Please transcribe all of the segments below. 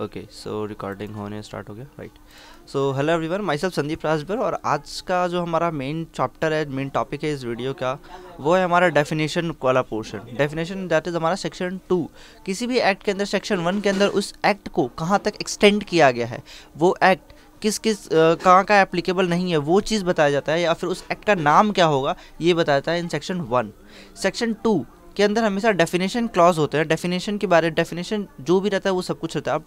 Okay so recording होने start हो गया right so hello everyone myself Sandeep Rajbhar और आज का जो हमारा मेन चैप्टर है मेन टॉपिक है इस वीडियो का वो है हमारा डेफिनेशन वाला पोर्शन डेफिनेशन दैट इज़ हमारा सेक्शन टू किसी भी एक्ट के अंदर सेक्शन वन के अंदर उस एक्ट को कहाँ तक एक्सटेंड किया गया है वो एक्ट किस किस कहाँ का एप्लीकेबल नहीं है वो चीज़ बताया जाता है या फिर उस एक्ट का नाम क्या होगा ये बताया जाता है इन सेक्शन वन सेक्शन टू के अंदर हमेशा डेफिनेशन क्लॉज होते हैं डेफिनेशन के बारे डेफिनेशन जो भी रहता है वो सब कुछ रहता है अब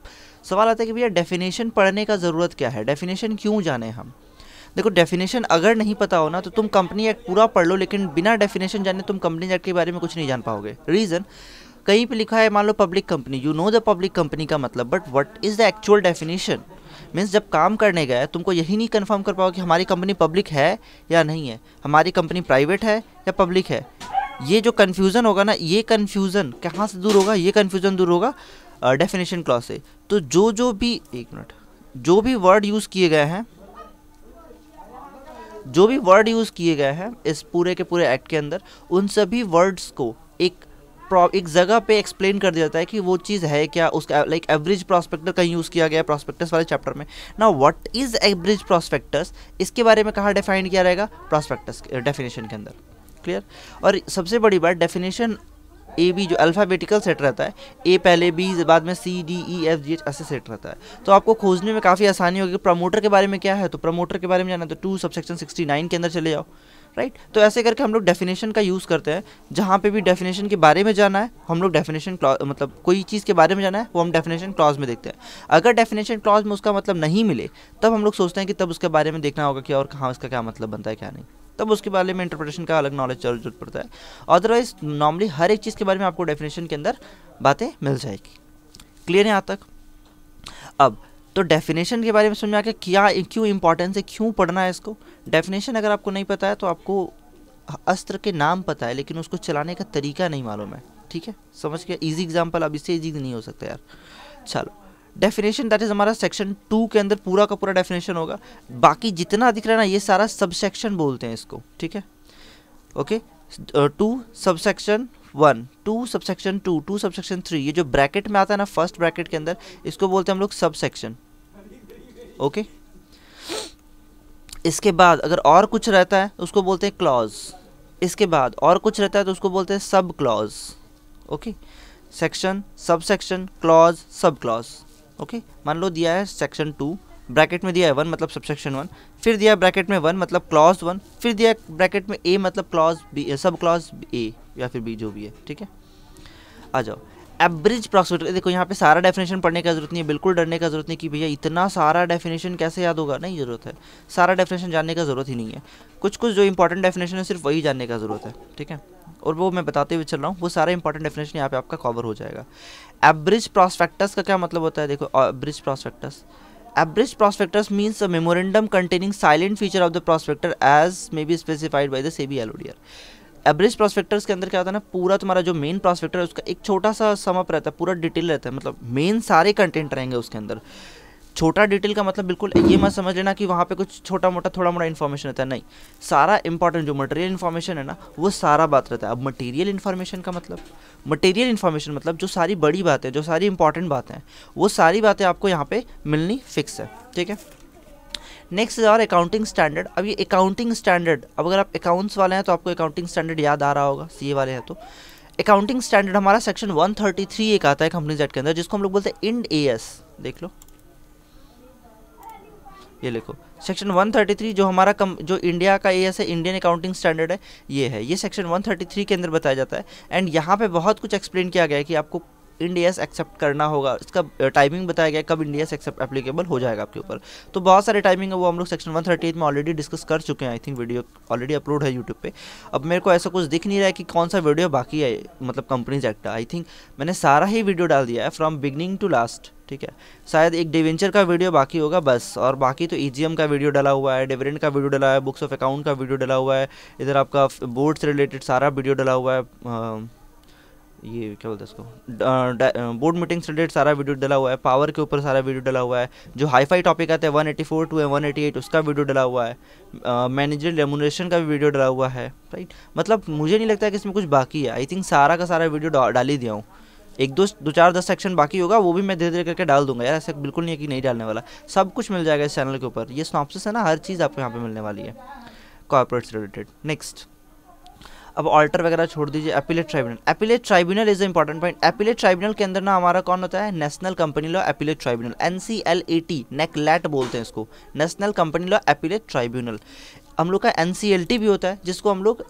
सवाल आता है कि भैया डेफिनेशन पढ़ने का ज़रूरत क्या है डेफिनेशन क्यों जाने हम देखो डेफिनेशन अगर नहीं पता हो ना तो तुम कंपनी एक्ट पूरा पढ़ लो लेकिन बिना डेफिनेशन जाने तुम कंपनी एक्ट के बारे में कुछ नहीं जान पाओगे रीज़न कहीं पे लिखा है मान लो public company you know the public company का मतलब but what is the actual definition means जब काम करने गए तुमको यही नहीं कंफर्म कर पाओ कि हमारी कंपनी पब्लिक है या नहीं है हमारी कंपनी प्राइवेट है या पब्लिक है ये जो कन्फ्यूज़न होगा ना ये कन्फ्यूज़न कहाँ से दूर होगा ये कन्फ्यूज़न दूर होगा डेफिनेशन क्लॉज से तो जो जो भी एक मिनट जो भी वर्ड यूज़ किए गए हैं जो भी वर्ड यूज़ किए गए हैं इस पूरे के पूरे एक्ट के अंदर उन सभी वर्ड्स को एक एक जगह पे एक्सप्लेन कर दिया जाता है कि वो चीज़ है क्या उसका लाइक एवरेज प्रॉस्पेक्टर कहीं यूज़ किया गया प्रॉस्पेक्टस वाले चैप्टर में ना व्हाट इज़ एवरेज प्रॉस्पेक्टस इसके बारे में कहाँ डिफाइन किया रहेगा प्रॉस्पेक्टस डेफिनेशन के अंदर क्लियर और सबसे बड़ी बात डेफिनेशन ए बी जो अल्फ़ाबेटिकल सेट रहता है ए पहले बी बाद में C D E F G H ऐसे सेट रहता है तो आपको खोजने में काफ़ी आसानी होगी प्रमोटर के बारे में क्या है तो प्रमोटर के बारे में जाना तो to sub section sixty nine के अंदर चले जाओ राइट right? तो ऐसे करके हम लोग डेफिनेशन का यूज़ करते हैं जहाँ पे भी डेफिनेशन के बारे में जाना है हम लोग डेफिनेशन मतलब कोई चीज़ के बारे में जाना है वो हम डेफिनेशन क्लॉज में देखते हैं अगर डेफिनेशन क्लॉज में उसका मतलब नहीं मिले तब हम लोग सोचते हैं कि तब उसके बारे में देखना होगा कि और कहाँ उसका क्या मतलब बनता है क्या नहीं तब उसके बारे में इंटरप्रिटेशन का अलग नॉलेज जरूरत पड़ता है अदरवाइज नॉर्मली हर एक चीज़ के बारे में आपको डेफिनेशन के अंदर बातें मिल जाएगी क्लियर है यहाँ तक अब तो डेफिनेशन के बारे में समझ में आके क्या क्यों इंपॉर्टेंस है क्यों पढ़ना है इसको डेफिनेशन अगर आपको नहीं पता है तो आपको अस्त्र के नाम पता है लेकिन उसको चलाने का तरीका नहीं मालूम है ठीक है समझ के इजी एग्जाम्पल अब इससे इजी नहीं हो सकता यार चलो डेफिनेशन दैट इज़ हमारा सेक्शन टू के अंदर पूरा का पूरा डेफिनेशन होगा बाकी जितना दिख रहा है ना ये सारा सब सेक्शन बोलते हैं इसको ठीक है okay two sub section one two sub section two two sub section three ये जो ब्रैकेट में आता है ना फर्स्ट ब्रैकेट के अंदर इसको बोलते हैं हम लोग सब सेक्शन ओके इसके बाद अगर और कुछ रहता है तो उसको बोलते हैं क्लॉज इसके बाद और कुछ रहता है तो उसको बोलते हैं sub clause okay section sub section clause sub clause okay मान लो दिया है सेक्शन टू ब्रैकेट में दिया है वन मतलब सबसेक्शन वन फिर दिया ब्रैकेट में वन मतलब क्लॉज वन फिर दिया ब्रैकेट में मतलब ए मतलब clause B sub clause A या फिर बी जो भी है ठीक है आ जाओ एवरेज प्रॉक्सिमेटर देखो यहाँ पे सारा डेफिनेशन पढ़ने का जरूरत नहीं है बिल्कुल डरने का जरूरत नहीं कि भैया इतना सारा डेफिनेशन कैसे याद होगा नहीं जरूरत है सारा डेफिनेशन जानने का जरूरत ही नहीं है कुछ कुछ जो इंपॉर्टेंट डेफिनेशन है सिर्फ वही जानने का जरूरत है ठीक है और वो मैं बताते हुए चल रहा हूँ वो सारा इंपॉर्टेंट डेफिनेशन यहाँ पे आपका कवर हो जाएगा एवरेज प्रॉस्पेक्टस का क्या मतलब होता है देखो average prospectus average prospectus means a memorandum containing silent feature of the प्रॉस्पेक्टर as may be specified by the SEBI एलोडियर average प्रॉस्पेक्टर्स के अंदर क्या होता है ना पूरा तुम्हारा जो मेन प्रॉस्पेक्टर है उसका एक छोटा सा समअप रहता है पूरा डिटेल रहता है मतलब मेन सारे कंटेंट रहेंगे उसके अंदर छोटा डिटेल का मतलब बिल्कुल ये मत समझ लेना कि वहाँ पे कुछ छोटा मोटा थोड़ा मोटा इन्फॉर्मेशन रहता है नहीं सारा इंपॉर्टेंट जो मटेरियल इन्फॉर्मेशन है ना वो सारा बात रहता है अब मटेरियल इन्फॉर्मेशन का मतलब मटेरियल इन्फॉर्मेशन मतलब जो सारी बड़ी बातें जो सारी इंपॉर्टेंट बातें हैं वो सारी बातें आपको यहाँ पर मिलनी फिक्स है ठीक है नेक्स्ट इज अकाउंटिंग स्टैंडर्ड अब ये अकाउंटिंग स्टैंडर्ड अब अगर आप अकाउंट्स वाले हैं तो आपको अकाउंटिंग स्टैंडर्ड याद आ रहा होगा ए वाले हैं तो अकाउंटिंग स्टैंडर्ड हमारा सेक्शन 133 एक आता है कंपनी जेट के अंदर जिसको हम लोग बोलते हैं इंड एस देख लो ये लिखो सेक्शन 133 जो हमारा कम जो इंडिया का ए है इंडियन अकाउंटिंग स्टैंडर्ड है ये है ये सेक्शन 133 के अंदर बताया जाता है एंड यहाँ पे बहुत कुछ एक्सप्लेन किया गया है कि आपको इन एक्सेप्ट करना होगा इसका टाइमिंग बताया गया कब इंडिया एक्सेप्ट एप्लीकेबल हो जाएगा आपके ऊपर तो बहुत सारे टाइमिंग है वो हम लोग सेक्शन वन में ऑलरेडी डिस्कस कर चुके हैं I think video already upload है यूट्यूब पर अब मेरे को ऐसा कुछ दिख नहीं रहा है कि कौन सा वीडियो बाकी है मतलब कंपनीज एक्ट आई थिंक मैंने सारा ही वीडियो डाल दिया है फ्रॉम बिगनिंग टू लास्ट ठीक है शायद एक डिवेंचर का वीडियो बाकी होगा बस और बाकी तो ई e का वीडियो डाला हुआ है डिविडेंट का वीडियो डाला है बुक्स ऑफ अकाउंट का वीडियो डाला हुआ है इधर आपका बोर्ड से रिलेटेड सारा वीडियो डाला हुआ है ये क्या बोलते हैं इसको बोर्ड मीटिंग से रिलेटेड सारा वीडियो डला हुआ है पावर के ऊपर सारा वीडियो डला हुआ है जो हाई फाई टॉपिक आते हैं one eighty four to one eighty eight उसका वीडियो डला हुआ है मैनेजर रेमोनेशन का भी वीडियो डला हुआ है राइट मतलब मुझे नहीं लगता है कि इसमें कुछ बाकी है आई थिंक सारा का सारा वीडियो डाल ही दिया हूँ एक दो दो चार दस सेक्शन बाकी होगा वो भी मैं धीरे धीरे करके डाल दूंगा यार ऐसा बिल्कुल नहीं है कि नहीं डालने वाला सब कुछ मिल जाएगा इस चैनल के ऊपर ये स्नॉपसिस है ना हर चीज़ आपको यहाँ पे मिलने वाली है कॉर्पोरेट्स रिलेटेड नेक्स्ट अब ऑल्टर वगैरह छोड़ दीजिए appellate tribunal appellate tribunal is important point appellate tribunal के अंदर ना हमारा कौन होता है national company law appellate tribunal N C L A T NCLAT बोलते हैं इसको national company law appellate tribunal हम लोग का एन सी एल टी भी होता है जिसको हम लोग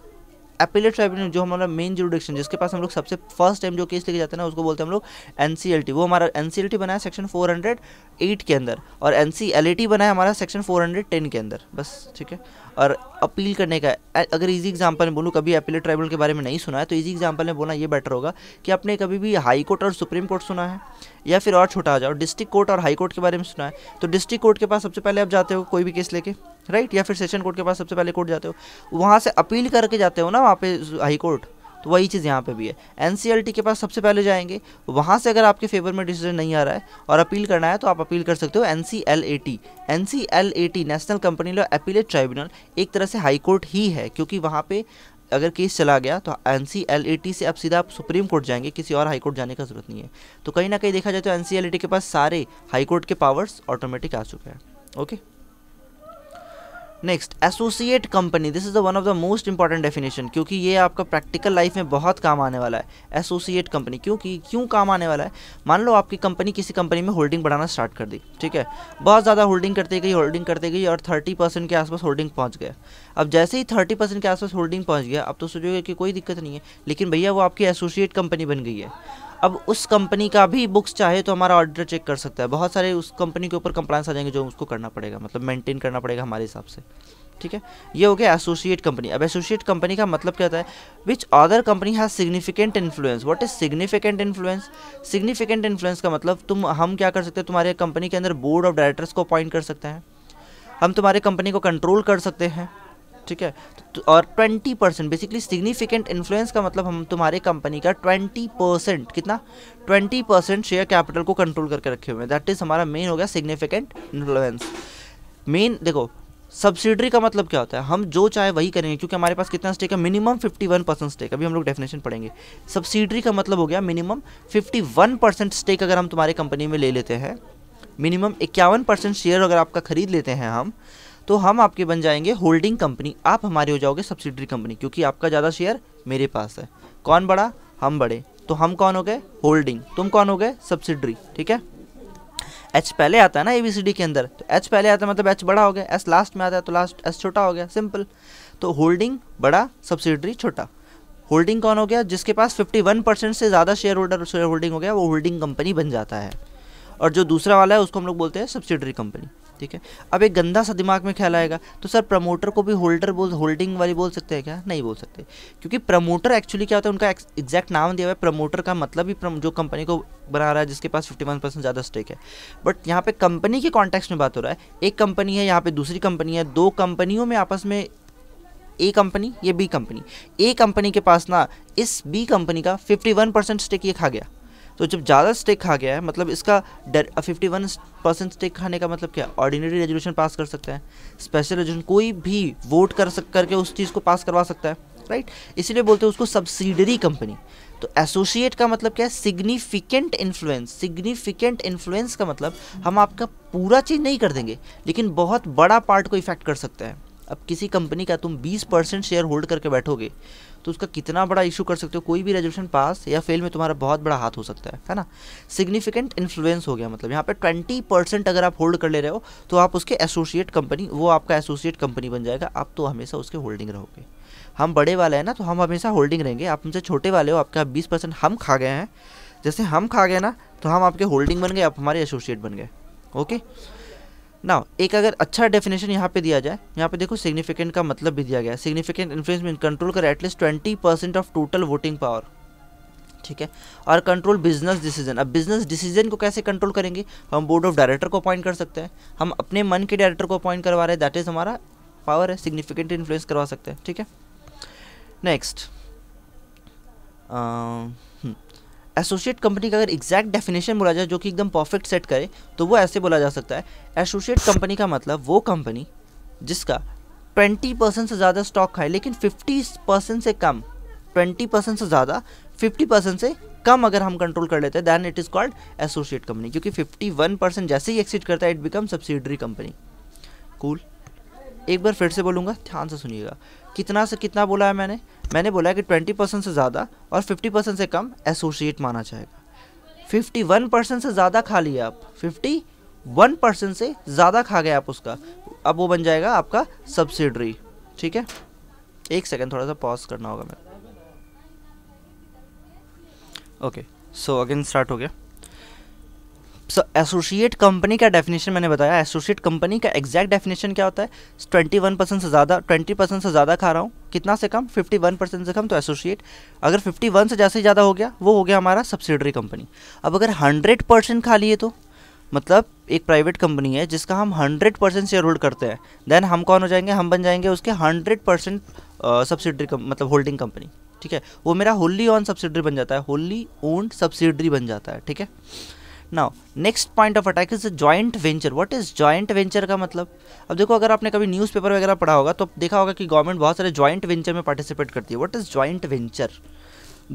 अपीलेट ट्राइब्यूनल जो हमारा मेन जुडिक्शन जिसके पास हम लोग सबसे फर्स्ट टाइम जो केस लेके जाते हैं ना उसको बोलते हैं हम लोग एन सी एल टी वो हमारा एन सी एल टी बनाया सेक्शन फोर हंड्रेड एट के अंदर और एन सी एल टी बनाया हमारा सेक्शन फोर हंड्रेड टेन के अंदर बस ठीक है और अपील करने का अगर इजी एग्जांपल में बोलूँ कभी अपीलेट ट्राइबल के बारे में नहीं सुना है तो इजी एग्जांपल में बोलना ये बेटर होगा कि आपने कभी भी हाई कोर्ट और सुप्रीम कोर्ट सुना है या फिर और छोटा आ जाओ डिस्ट्रिक्ट कोर्ट और हाई कोर्ट के बारे में सुना है तो डिस्ट्रिक्ट कोर्ट के पास सबसे पहले आप जाते हो कोई भी केस लेके राइट या फिर सेशन कोर्ट के पास सबसे पहले कोर्ट जाते हो वहाँ से अपील करके जाते हो ना वहाँ पे हाई कोर्ट तो वही चीज़ यहाँ पे भी है एन के पास सबसे पहले जाएंगे वहाँ से अगर आपके फेवर में डिसीजन नहीं आ रहा है और अपील करना है तो आप अपील कर सकते हो N C L A T N C L A T national company law appellate tribunal एक तरह से हाई कोर्ट ही है क्योंकि वहाँ पे अगर केस चला गया तो N C L A T से अब सीधा आप सुप्रीम कोर्ट जाएंगे किसी और हाई कोर्ट जाने का जरूरत नहीं है तो कहीं ना कहीं देखा जाए तो एन के पास सारे हाई कोर्ट के पावर्स ऑटोमेटिक आ चुके हैं okay next associate company this is the one of the most important definition क्योंकि ये आपका प्रैक्टिकल लाइफ में बहुत काम आने वाला है एसोसिएट कंपनी क्योंकि क्यों काम आने वाला है मान लो आपकी कंपनी किसी कंपनी में होल्डिंग बढ़ाना स्टार्ट कर दी ठीक है बहुत ज़्यादा होल्डिंग करते गई होल्डिंग करते गई और थर्टी परसेंट के आसपास होल्डिंग पहुँच गया अब जैसे ही थर्टी परसेंट के आसपास होल्डिंग पहुँच गया अब तो सोचोगे कि कोई दिक्कत नहीं है लेकिन भैया वो आपकी एसोसिएट कंपनी बन गई है अब उस कंपनी का भी बुक्स चाहे तो हमारा ऑर्डर चेक कर सकता है बहुत सारे उस कंपनी के ऊपर कंप्लाइंस आ जाएंगे जो उसको करना पड़ेगा मतलब मेंटेन करना पड़ेगा हमारे हिसाब से ठीक है ये हो गया एसोसिएट कंपनी अब एसोसिएट कंपनी का मतलब क्या होता है which other company has significant influence what is significant influence significant influence का मतलब तुम हम क्या कर सकते हैं तुम्हारे कंपनी के अंदर बोर्ड ऑफ डायरेक्टर्स को अपॉइंट कर सकते हैं हम तुम्हारे कंपनी को कंट्रोल कर सकते हैं ठीक है तो और 20 परसेंट बेसिकली सिग्निफिकेंट इन्फ्लुएंस का मतलब हम तुम्हारे कंपनी का 20 परसेंट कितना 20 परसेंट शेयर कैपिटल को कंट्रोल करके रखे हुए हैं दैट इज़ हमारा मेन हो गया सिग्निफिकेंट इन्फ्लुएंस मेन देखो सब्सिडरी का मतलब क्या होता है हम जो चाहे वही करेंगे क्योंकि हमारे पास कितना स्टेक है मिनिमम 51 परसेंट स्टेक अभी हम लोग डेफिनेशन पढ़ेंगे सब्सिडरी का मतलब हो गया मिनिमम 51 परसेंट स्टेक अगर हम तुम्हारी कंपनी में ले लेते हैं मिनिमम इक्यावन परसेंट शेयर अगर आपका खरीद लेते हैं हम तो हम आपके बन जाएंगे होल्डिंग कंपनी आप हमारे हो जाओगे सब्सिडरी कंपनी क्योंकि आपका ज़्यादा शेयर मेरे पास है कौन बड़ा हम बड़े तो हम कौन हो गए होल्डिंग तुम कौन हो गए सब्सिडरी ठीक है एच पहले आता है ना ए सी डी के अंदर तो एच पहले आता है मतलब एच बड़ा हो गया एस लास्ट में आता है तो लास्ट एस छोटा हो गया सिंपल तो होल्डिंग बड़ा सब्सिडरी छोटा होल्डिंग कौन हो गया जिसके पास 51 परसेंट से ज़्यादा शेयर होल्डर शेयर होल्डिंग हो गया वो होल्डिंग कंपनी बन जाता है और जो दूसरा वाला है उसको हम लोग बोलते हैं सब्सिडरी कंपनी ठीक है अब एक गंदा सा दिमाग में ख्याल आएगा तो सर प्रमोटर को भी होल्डर बोल होल्डिंग वाली बोल सकते हैं क्या नहीं बोल सकते क्योंकि प्रमोटर एक्चुअली क्या होता है उनका एग्जैक्ट नाम दिया हुआ है प्रमोटर का मतलब ही जो कंपनी को बना रहा है जिसके पास फिफ्टी वन परसेंट ज़्यादा स्टेक है बट यहाँ पे कंपनी के कॉन्टेक्स में बात हो रहा है एक कंपनी है यहाँ पे दूसरी कंपनी है दो कंपनियों में आपस में ए कंपनी ये बी कंपनी ए कंपनी के पास ना इस बी कंपनी का फिफ्टी वन परसेंट स्टेक ये खा गया तो जब ज़्यादा स्टेक खा गया है मतलब इसका फिफ्टी वन परसेंट स्टेक खाने का मतलब क्या ऑर्डिनरी रेजोल्यूशन पास कर सकता है स्पेशल रेजोल्यूशन कोई भी वोट कर सक करके उस चीज़ को पास करवा सकता है राइट इसीलिए बोलते हैं उसको सब्सिडरी कंपनी तो एसोसिएट का मतलब क्या है सिग्निफिकेंट इन्फ्लुएंस सिग्निफिकेंट इन्फ्लुएंस का मतलब हम आपका पूरा चीज़ नहीं कर देंगे लेकिन बहुत बड़ा पार्ट को इफेक्ट कर सकता है अब किसी कंपनी का तुम 20 परसेंट शेयर होल्ड करके बैठोगे तो उसका कितना बड़ा इशू कर सकते हो कोई भी रेजोल्यूशन पास या फेल में तुम्हारा बहुत बड़ा हाथ हो सकता है है ना सिग्निफिकेंट इन्फ्लुएंस हो गया मतलब यहाँ पे ट्वेंटी परसेंट अगर आप होल्ड कर ले रहे हो तो आप उसके एसोसिएट कंपनी वो आपका एसोसिएट कंपनी बन जाएगा आप तो हमेशा उसके होल्डिंग रहोगे हम बड़े वाले हैं ना तो हम हमेशा होल्डिंग रहेंगे आप हमसे छोटे वाले हो आपके बीस परसेंट हम खा गए हैं जैसे हम खा गए ना तो हम आपके होल्डिंग बन गए आप हमारे एसोसिएट बन गए ओके ना एक अगर अच्छा डेफिनेशन यहाँ पे दिया जाए यहाँ पे देखो सिग्निफिकेंट का मतलब भी दिया गया है सिग्निफिकेंट इन्फ्लुएंस मीन कंट्रोल कर at least twenty percent of total voting power ठीक है और कंट्रोल बिजनेस डिसीजन अब बिजनेस डिसीजन को कैसे कंट्रोल करेंगे हम बोर्ड ऑफ डायरेक्टर को अपॉइंट कर सकते हैं हम अपने मन के डायरेक्टर को अपॉइंट करवा रहे हैं दैट इज़ हमारा पावर है सिग्निफिकेंट इन्फ्लुएंस करवा सकते हैं ठीक है नेक्स्ट एसोसिएट कंपनी का अगर एग्जैक्ट डेफिनेशन बोला जाए जो कि एकदम परफेक्ट सेट करे तो वो ऐसे बोला जा सकता है एसोसिएट कंपनी का मतलब वो कंपनी जिसका 20 परसेंट से ज़्यादा स्टॉक है लेकिन 50 परसेंट से कम 20 परसेंट से ज़्यादा 50 परसेंट से कम अगर हम कंट्रोल कर लेते हैं then it is called associate company क्योंकि वन परसेंट जैसे ही एक्सिट करता है it become subsidiary company cool एक बार फिर से बोलूँगा ध्यान से सुनिएगा कितना से कितना बोला है मैंने मैंने बोला है कि ट्वेंटी परसेंट से ज़्यादा और फिफ्टी परसेंट से कम एसोसिएट माना जाएगा फिफ्टी वन परसेंट से ज़्यादा खा लिया आप फिफ्टी वन परसेंट से ज़्यादा खा गया आप उसका अब वो बन जाएगा आपका सब्सिडरी ठीक है एक सेकेंड थोड़ा सा पॉज करना होगा मेरे ओके सो अगेन स्टार्ट हो गया एसोसिएट कंपनी का डेफिनेशन मैंने बताया एसोसिएट कंपनी का एग्जैक्ट डेफिनेशन क्या होता है ट्वेंटी वन परसेंट से ज़्यादा ट्वेंटी परसेंट से ज़्यादा खा रहा हूँ कितना से कम फिफ्टी वन परसेंट से कम तो एसोसिएट अगर फिफ्टी वन से जैसे ज़्यादा हो गया वो हो गया हमारा सब्सिडरी कंपनी अब अगर हंड्रेड परसेंट खा लिए तो मतलब एक प्राइवेट कंपनी है जिसका हम हंड्रेड परसेंट शेयर होल्ड करते हैं देन हम कौन हो जाएंगे हम बन जाएंगे उसके हंड्रेड परसेंट सब्सिडरी मतलब होल्डिंग कंपनी ठीक है वो मेरा होली ऑन सब्सिडरी बन जाता है होली ओन्ड सब्सिडरी बन जाता है ठीक है now next point of attack is joint venture what is joint venture का मतलब अब देखो अगर आपने कभी न्यूज़पेपर वगैरह पढ़ा होगा तो देखा होगा कि गवर्नमेंट बहुत सारे जॉइंट वेंचर में पार्टिसिपेट करती है व्हाट इज जॉइंट वेंचर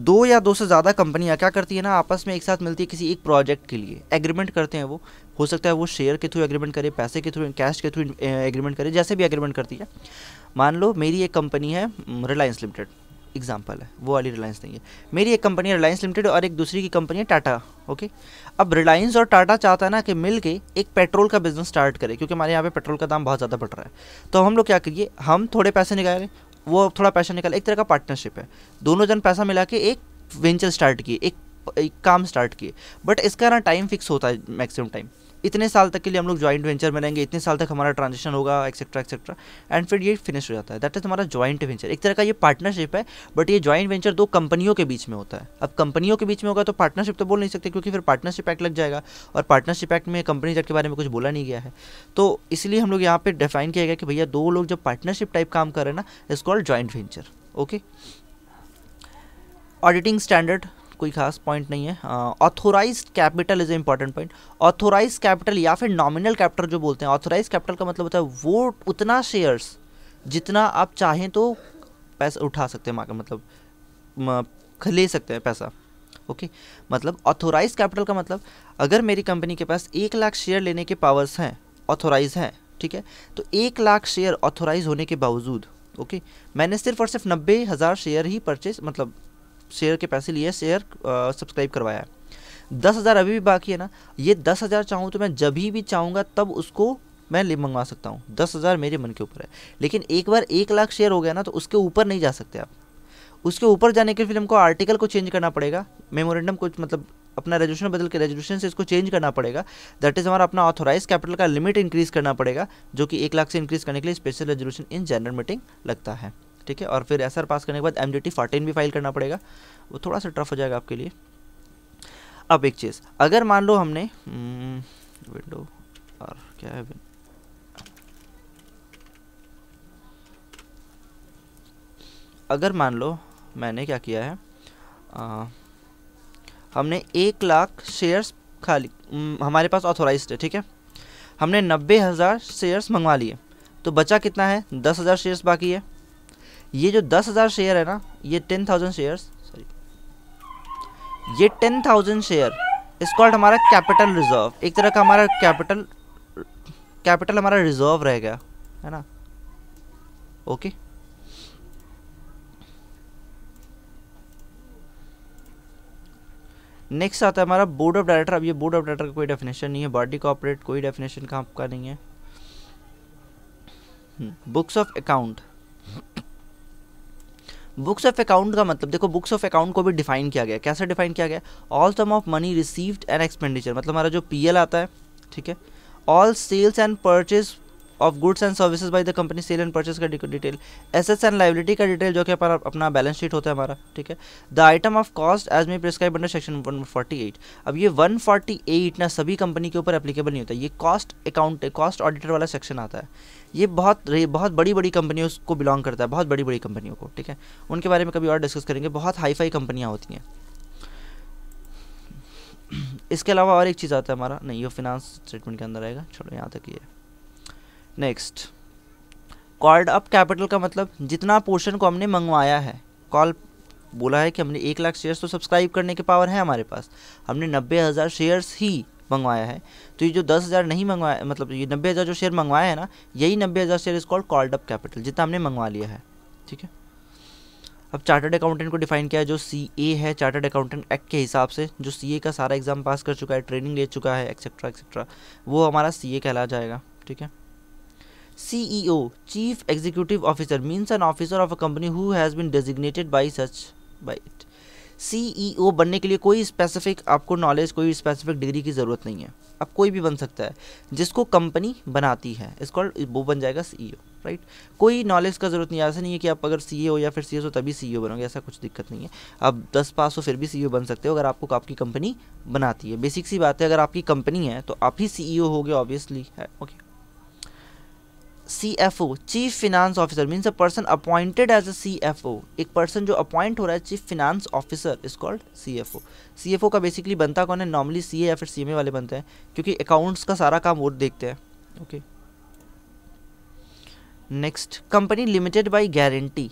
दो या दो से ज़्यादा कंपनियाँ क्या करती है ना आपस में एक साथ मिलती है किसी एक प्रोजेक्ट के लिए एग्रीमेंट करते हैं वो हो सकता है वो शेयर के थ्रू एग्रीमेंट करे पैसे के थ्रू कैश के थ्रू एग्रीमेंट करे जैसे भी एग्रीमेंट करती है मान लो मेरी एक कंपनी है रिलायंस लिमिटेड एग्जाम्पल है वो वाली रिलायंस नहीं है मेरी एक कंपनी है रिलायंस लिमिटेड और एक दूसरी की कंपनी है टाटा ओके अब रिलायंस और टाटा चाहता है ना कि मिल के एक पेट्रोल का बिजनेस स्टार्ट करें क्योंकि हमारे यहाँ पे पेट्रोल का दाम बहुत ज़्यादा बढ़ रहा है तो हम लोग क्या करिए हम थोड़े पैसे निकालें वो थोड़ा पैसा निकाले एक तरह का पार्टनरशिप है दोनों जन पैसा मिला के एक वेंचर स्टार्ट किए एक, एक काम स्टार्ट किए बट इसका ना टाइम फिक्स होता है मैक्सिमम टाइम इतने साल तक के लिए हम लोग ज्वाइंट वेंचर में रहेंगे इतने साल तक हमारा ट्रांजेक्शन होगा एक्सेट्रा एक्सेट्रा एंड फिर ये फिनिश हो जाता है दैट इज़ हमारा ज्वाइंट वेंचर एक तरह का ये पार्टनरशिप है बट ये ज्वाइंट वेंचर दो कंपनियों के बीच में होता है अब कंपनियों के बीच में होगा तो पार्टनरशिप तो बोल नहीं सकते क्योंकि फिर पार्टनरशिप एक्ट लग जाएगा और पार्टनरशिप एक्ट में कंपनी जट के बारे में कुछ बोला नहीं गया है तो इसलिए हम लोग यहाँ पर डिफाइन किया गया कि भैया दो लोग जब पार्टनरशिप टाइप काम कर रहे हैं ना it's called joint venture okay auditing standard कोई खास पॉइंट नहीं है authorise capital is a important point authorise capital या फिर नॉमिनल कैपिटल जो बोलते हैं ऑथोराइज कैपिटल का मतलब होता है वो उतना शेयर्स जितना आप चाहें तो पैसा उठा सकते हैं मतलब ले सकते हैं पैसा ओके मतलब ऑथोराइज कैपिटल का मतलब अगर मेरी कंपनी के पास एक लाख शेयर लेने के पावर्स हैं ऑथोराइज हैं ठीक है तो एक लाख शेयर ऑथोराइज होने के बावजूद ओके okay? मैंने सिर्फ और सिर्फ नब्बे हज़ार शेयर ही परचेज मतलब शेयर के पैसे लिए शेयर सब्सक्राइब करवाया है दस हज़ार अभी भी बाकी है ना ये दस हज़ार चाहूँ तो मैं जब भी चाहूँगा तब उसको मैं लिप मंगवा सकता हूँ दस हज़ार मेरे मन के ऊपर है लेकिन एक बार एक लाख शेयर हो गया ना तो उसके ऊपर नहीं जा सकते आप उसके ऊपर जाने के फिल्म को आर्टिकल को चेंज करना पड़ेगा मेमोरेंडम को मतलब अपना रेजोल्यूशन बदल के रेजोल्यूशन से इसको चेंज करना पड़ेगा दैट इज़ हमारा अपना ऑथोराइज कैपिटल का लिमिट इंक्रीज़ करना पड़ेगा जो कि एक लाख से इंक्रीज़ करने के लिए special resolution in general meeting लगता है ठीक है और फिर एस पास करने के बाद एम डी भी फाइल करना पड़ेगा वो थोड़ा सा टफ हो जाएगा आपके लिए अब एक चीज़ अगर मान लो हमने विंडो हम्म, और क्या है अगर मान लो मैंने क्या किया है आ, हमने एक लाख शेयर्स खाली हम्म, हमारे पास ऑथोराइज है ठीक है हमने नब्बे हज़ार शेयर्स मंगवा लिए तो बचा कितना है दस हज़ार शेयर्स बाकी है ये जो दस हज़ार शेयर है ना ये टेन थाउजेंड शेयर सॉरी ये ten thousand share is called हमारा कैपिटल रिजर्व एक तरह का हमारा कैपिटल कैपिटल हमारा रिजर्व रह गया है ना ओके नेक्स्ट आता है हमारा बोर्ड ऑफ डायरेक्टर अब ये बोर्ड ऑफ डायरेक्टर का कोई डेफिनेशन नहीं है बॉडी कॉपरेट कोई डेफिनेशन का आपका नहीं है books of account books of account का मतलब देखो बुक्स ऑफ अकाउंट को भी डिफाइन किया गया कैसे डिफाइन किया गया all sum of money received and expenditure मतलब हमारा जो पी आता है ठीक है all sales and purchase of goods and services by the company sale and purchase का डिटेल एसेट्स एंड लाइबिलिटी का डिटेल जो कि अपना बैलेंस शीट होता है हमारा ठीक है the item of cost as may prescribe under section 148 अब ये 148 ना सभी कंपनी के ऊपर एप्लीकेबल नहीं होता ये कॉस्ट अकाउंट कॉस्ट ऑडिटर वाला सेक्शन आता है ये बहुत बहुत बड़ी बड़ी कंपनियों को बिलोंग करता है बहुत बड़ी बड़ी कंपनियों को ठीक है उनके बारे में कभी और डिस्कस करेंगे बहुत हाई फाई कंपनियाँ होती हैं इसके अलावा और एक चीज़ आता है हमारा नहीं ये फिनांस स्टेटमेंट के अंदर आएगा चलो यहाँ तक ये नेक्स्ट कॉल्ड अप कैपिटल का मतलब जितना पोर्शन को हमने मंगवाया है कॉल बोला है कि हमने एक लाख शेयर्स तो सब्सक्राइब करने के पावर है हमारे पास हमने नब्बे हज़ार शेयर्स ही मंगवाया है तो ये जो दस हज़ार नहीं मंगवाया मतलब ये नब्बे हज़ार जो शेयर मंगवाया है ना यही नब्बे हज़ार share is called called up capital जितना हमने मंगवा लिया है ठीक है अब चार्टर्ड अकाउंटेंट को डिफाइन किया है जो सी ए है चार्टर्ड अकाउंटेंट एक्ट के हिसाब से जो सी ए का सारा एग्ज़ाम पास कर चुका है ट्रेनिंग ले चुका है एक्सेट्रा एक्सेट्रा वो हमारा सी ए कहला जाएगा ठीक है C E O chief executive officer means an officer of a company who has been designated by such by it CEO e बनने के लिए कोई स्पेसिफिक आपको नॉलेज कोई स्पेसिफिक डिग्री की ज़रूरत नहीं है अब कोई भी बन सकता है जिसको कंपनी बनाती है इसको वो बन जाएगा सीईओ राइट e कोई नॉलेज का ज़रूरत नहीं ऐसा नहीं है कि आप अगर सी हो e या फिर सी हो तभी सी बनोगे ऐसा कुछ दिक्कत नहीं है आप दस पास हो फिर भी सी बन सकते हो अगर आपको आपकी कंपनी बनाती है बेसिक सी बात है अगर आपकी कंपनी है तो आप ही सी ई गए ऑब्वियसली है okay CFO chief finance officer means a person appointed as a CFO एक पर्सन जो अपॉइंट हो रहा है chief finance officer is called CFO CFO का बेसिकली बनता कौन है नॉर्मली सीए या फिर सीएमए वाले बनते हैं क्योंकि अकाउंट्स का सारा काम वो देखते हैं okay next company limited by guarantee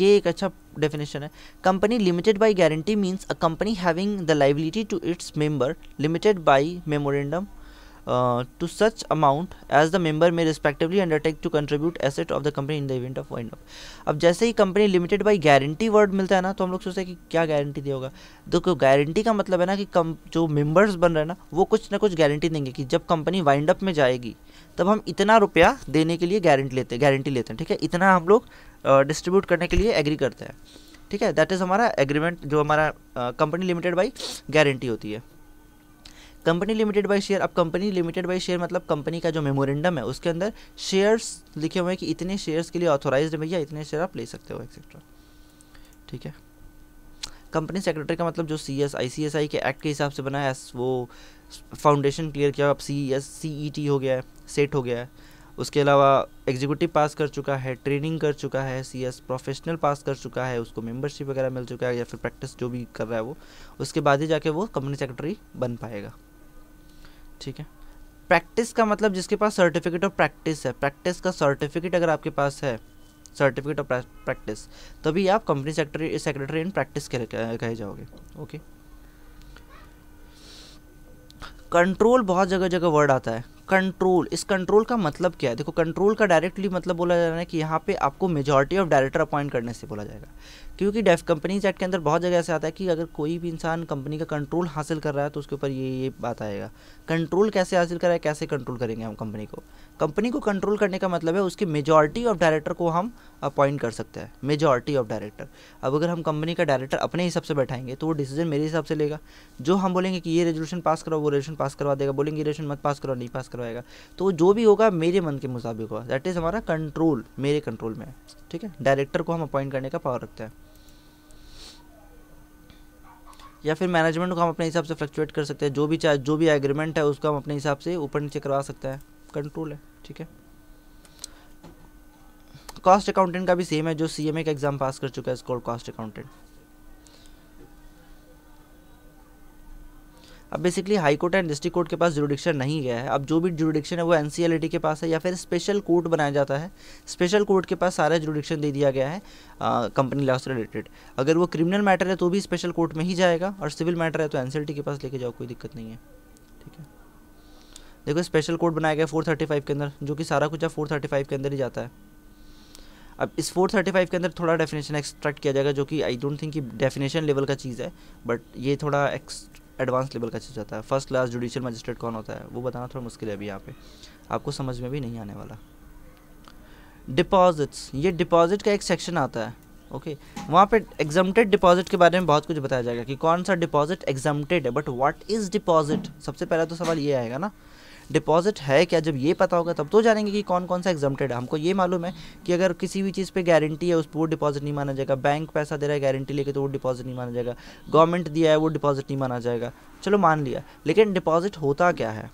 ये एक अच्छा डेफिनेशन है company limited by guarantee means a company having the liability to its member limited by memorandum to such amount as the member may respectively undertake to contribute asset of the company in the event of wind up अब जैसे ही company limited by guarantee word मिलता है ना तो हम लोग सोचते हैं कि क्या गारंटी दिया होगा देखो गारंटी का मतलब है ना कि कम जो मेम्बर्स बन रहे हैं ना वो कुछ ना कुछ गारंटी देंगे कि जब कंपनी वाइंड अप में जाएगी तब हम इतना रुपया देने के लिए गारंटी लेते हैं गारंटी लेते हैं ठीक है इतना हम लोग डिस्ट्रीब्यूट uh, करने के लिए एग्री करते हैं ठीक है दैट इज़ हमारा एग्रीमेंट जो हमारा कंपनी लिमिटेड बाई गारंटी होती है कंपनी लिमिटेड बाई शेयर अब कंपनी लिमिटेड बाई शेयर मतलब कंपनी का जो मेमोरेंडम है उसके अंदर शेयर्स लिखे हुए हैं कि इतने शेयर्स के लिए ऑथोराइज है भैया इतने शेयर आप ले सकते हो एक्सेट्रा ठीक है कंपनी सेक्रेटरी का मतलब जो C S I C S I के एक्ट के हिसाब से बना है वो फाउंडेशन क्लियर किया अब C S C E T हो गया है सेट हो गया है उसके अलावा एग्जीक्यूटिव पास कर चुका है ट्रेनिंग कर चुका है सी एस प्रोफेशनल पास कर चुका है उसको मेंबरशिप वगैरह मिल चुका है या फिर प्रैक्टिस जो भी कर रहा है वो उसके बाद ही जाके वो कंपनी सेक्रेटरी बन पाएगा ठीक है प्रैक्टिस का मतलब जिसके पास सर्टिफिकेट ऑफ प्रैक्टिस है प्रैक्टिस का सर्टिफिकेट अगर आपके पास है सर्टिफिकेट ऑफ प्रैक्टिस तभी आप company secretary secretary in practice कहे जाओगे ओके कंट्रोल बहुत जगह जगह वर्ड आता है कंट्रोल इस कंट्रोल का मतलब क्या है देखो कंट्रोल का डायरेक्टली मतलब बोला जा रहा है कि यहाँ पे आपको मेजॉरिटी ऑफ डायरेक्टर अपॉइंट करने से बोला जाएगा क्योंकि डेफ कंपनीज एक्ट के अंदर बहुत जगह ऐसे आता है कि अगर कोई भी इंसान कंपनी का कंट्रोल हासिल कर रहा है तो उसके ऊपर ये ये बात आएगा कंट्रोल कैसे हासिल करें कैसे कंट्रोल करेंगे हम कंपनी को कंपनी को कंट्रोल करने का मतलब है उसकी मेजॉरिटी ऑफ डायरेक्टर को हम अपॉइंट कर सकते हैं मेजॉरिटी ऑफ डायरेक्टर अब अगर हम कंपनी का डायरेक्टर अपने हिसाब से बैठाएंगे तो वो डिसीजन मेरे हिसाब से लेगा जो हम बोलेंगे कि ये रेजोल्यूशन पास करो वो रेजोल्यूशन पास करवा देगा बोलेंगे ये रेजोल्यूशन मत पास कराओ नहीं पास करवाएगा तो जो भी होगा मेरे मन के मुताबिक होगा दैट इज़ हमारा कंट्रोल मेरे कंट्रोल में ठीक है डायरेक्टर को हम अपॉइंट करने का पावर रखते हैं या फिर मैनेजमेंट को हम अपने हिसाब से फ्लक्चुएट कर सकते हैं जो भी चाहे जो भी एग्रीमेंट है उसको हम अपने हिसाब से ऊपर नीचे करवा सकते हैं कंट्रोल है ठीक है कॉस्ट अकाउंटेंट का भी सेम है जो सी एम ए का एग्ज़ाम पास कर चुका है इस कॉस्ट अकाउंटेंट अब basically high court and district court के पास जुडिक्शन नहीं गया है अब जो भी जुडिक्शन है वो एन के पास है या फिर स्पेशल कोर्ट बनाया जाता है स्पेशल कोर्ट के पास सारा जुडिक्शन दे दिया गया है कंपनी लॉ से रिलेटेड अगर वो क्रिमिनल मैटर है तो भी स्पेशल कोर्ट में ही जाएगा और सिविल मैटर है तो एन के पास लेके जाओ कोई दिक्कत नहीं है ठीक है देखो स्पेशल कोर्ट बनाया गया 435 के अंदर जो कि सारा कुछ अब फोर के अंदर ही जाता है अब इस 435 के अंदर थोड़ा डेफिनेशन एक्सट्रैक्ट किया जाएगा जो कि आई डोंट थिंक कि डेफिनेशन लेवल का चीज़ है बट ये थोड़ा एक्स एडवांस लेवल का चीज़ होता है फर्स्ट क्लास जुडिशियल मजिस्ट्रेट कौन होता है वो बताना थोड़ा मुश्किल है अभी यहाँ पे आपको समझ में भी नहीं आने वाला डिपॉजिट्स ये डिपॉजिट का एक सेक्शन आता है ओके वहाँ पे एग्जामटेड डिपॉजिट के बारे में बहुत कुछ बताया जाएगा कि कौन सा डिपॉजिट एग्जामटेड है बट व्हाट इज़ डिपॉजिट सबसे पहला तो सवाल ये आएगा ना डिपॉजिट है क्या जब ये पता होगा तब तो जानेंगे कि कौन कौन सा एग्जाम्टेड है हमको ये मालूम है कि अगर किसी भी चीज़ पर गारंटी है उस पर वो डिपॉजिट नहीं माना जाएगा बैंक पैसा दे रहा है गारंटी लेके तो वो डिपॉजिट नहीं माना जाएगा गवर्नमेंट दिया है वो डिपॉजिट नहीं माना जाएगा चलो मान लिया लेकिन डिपॉजिट होता क्या है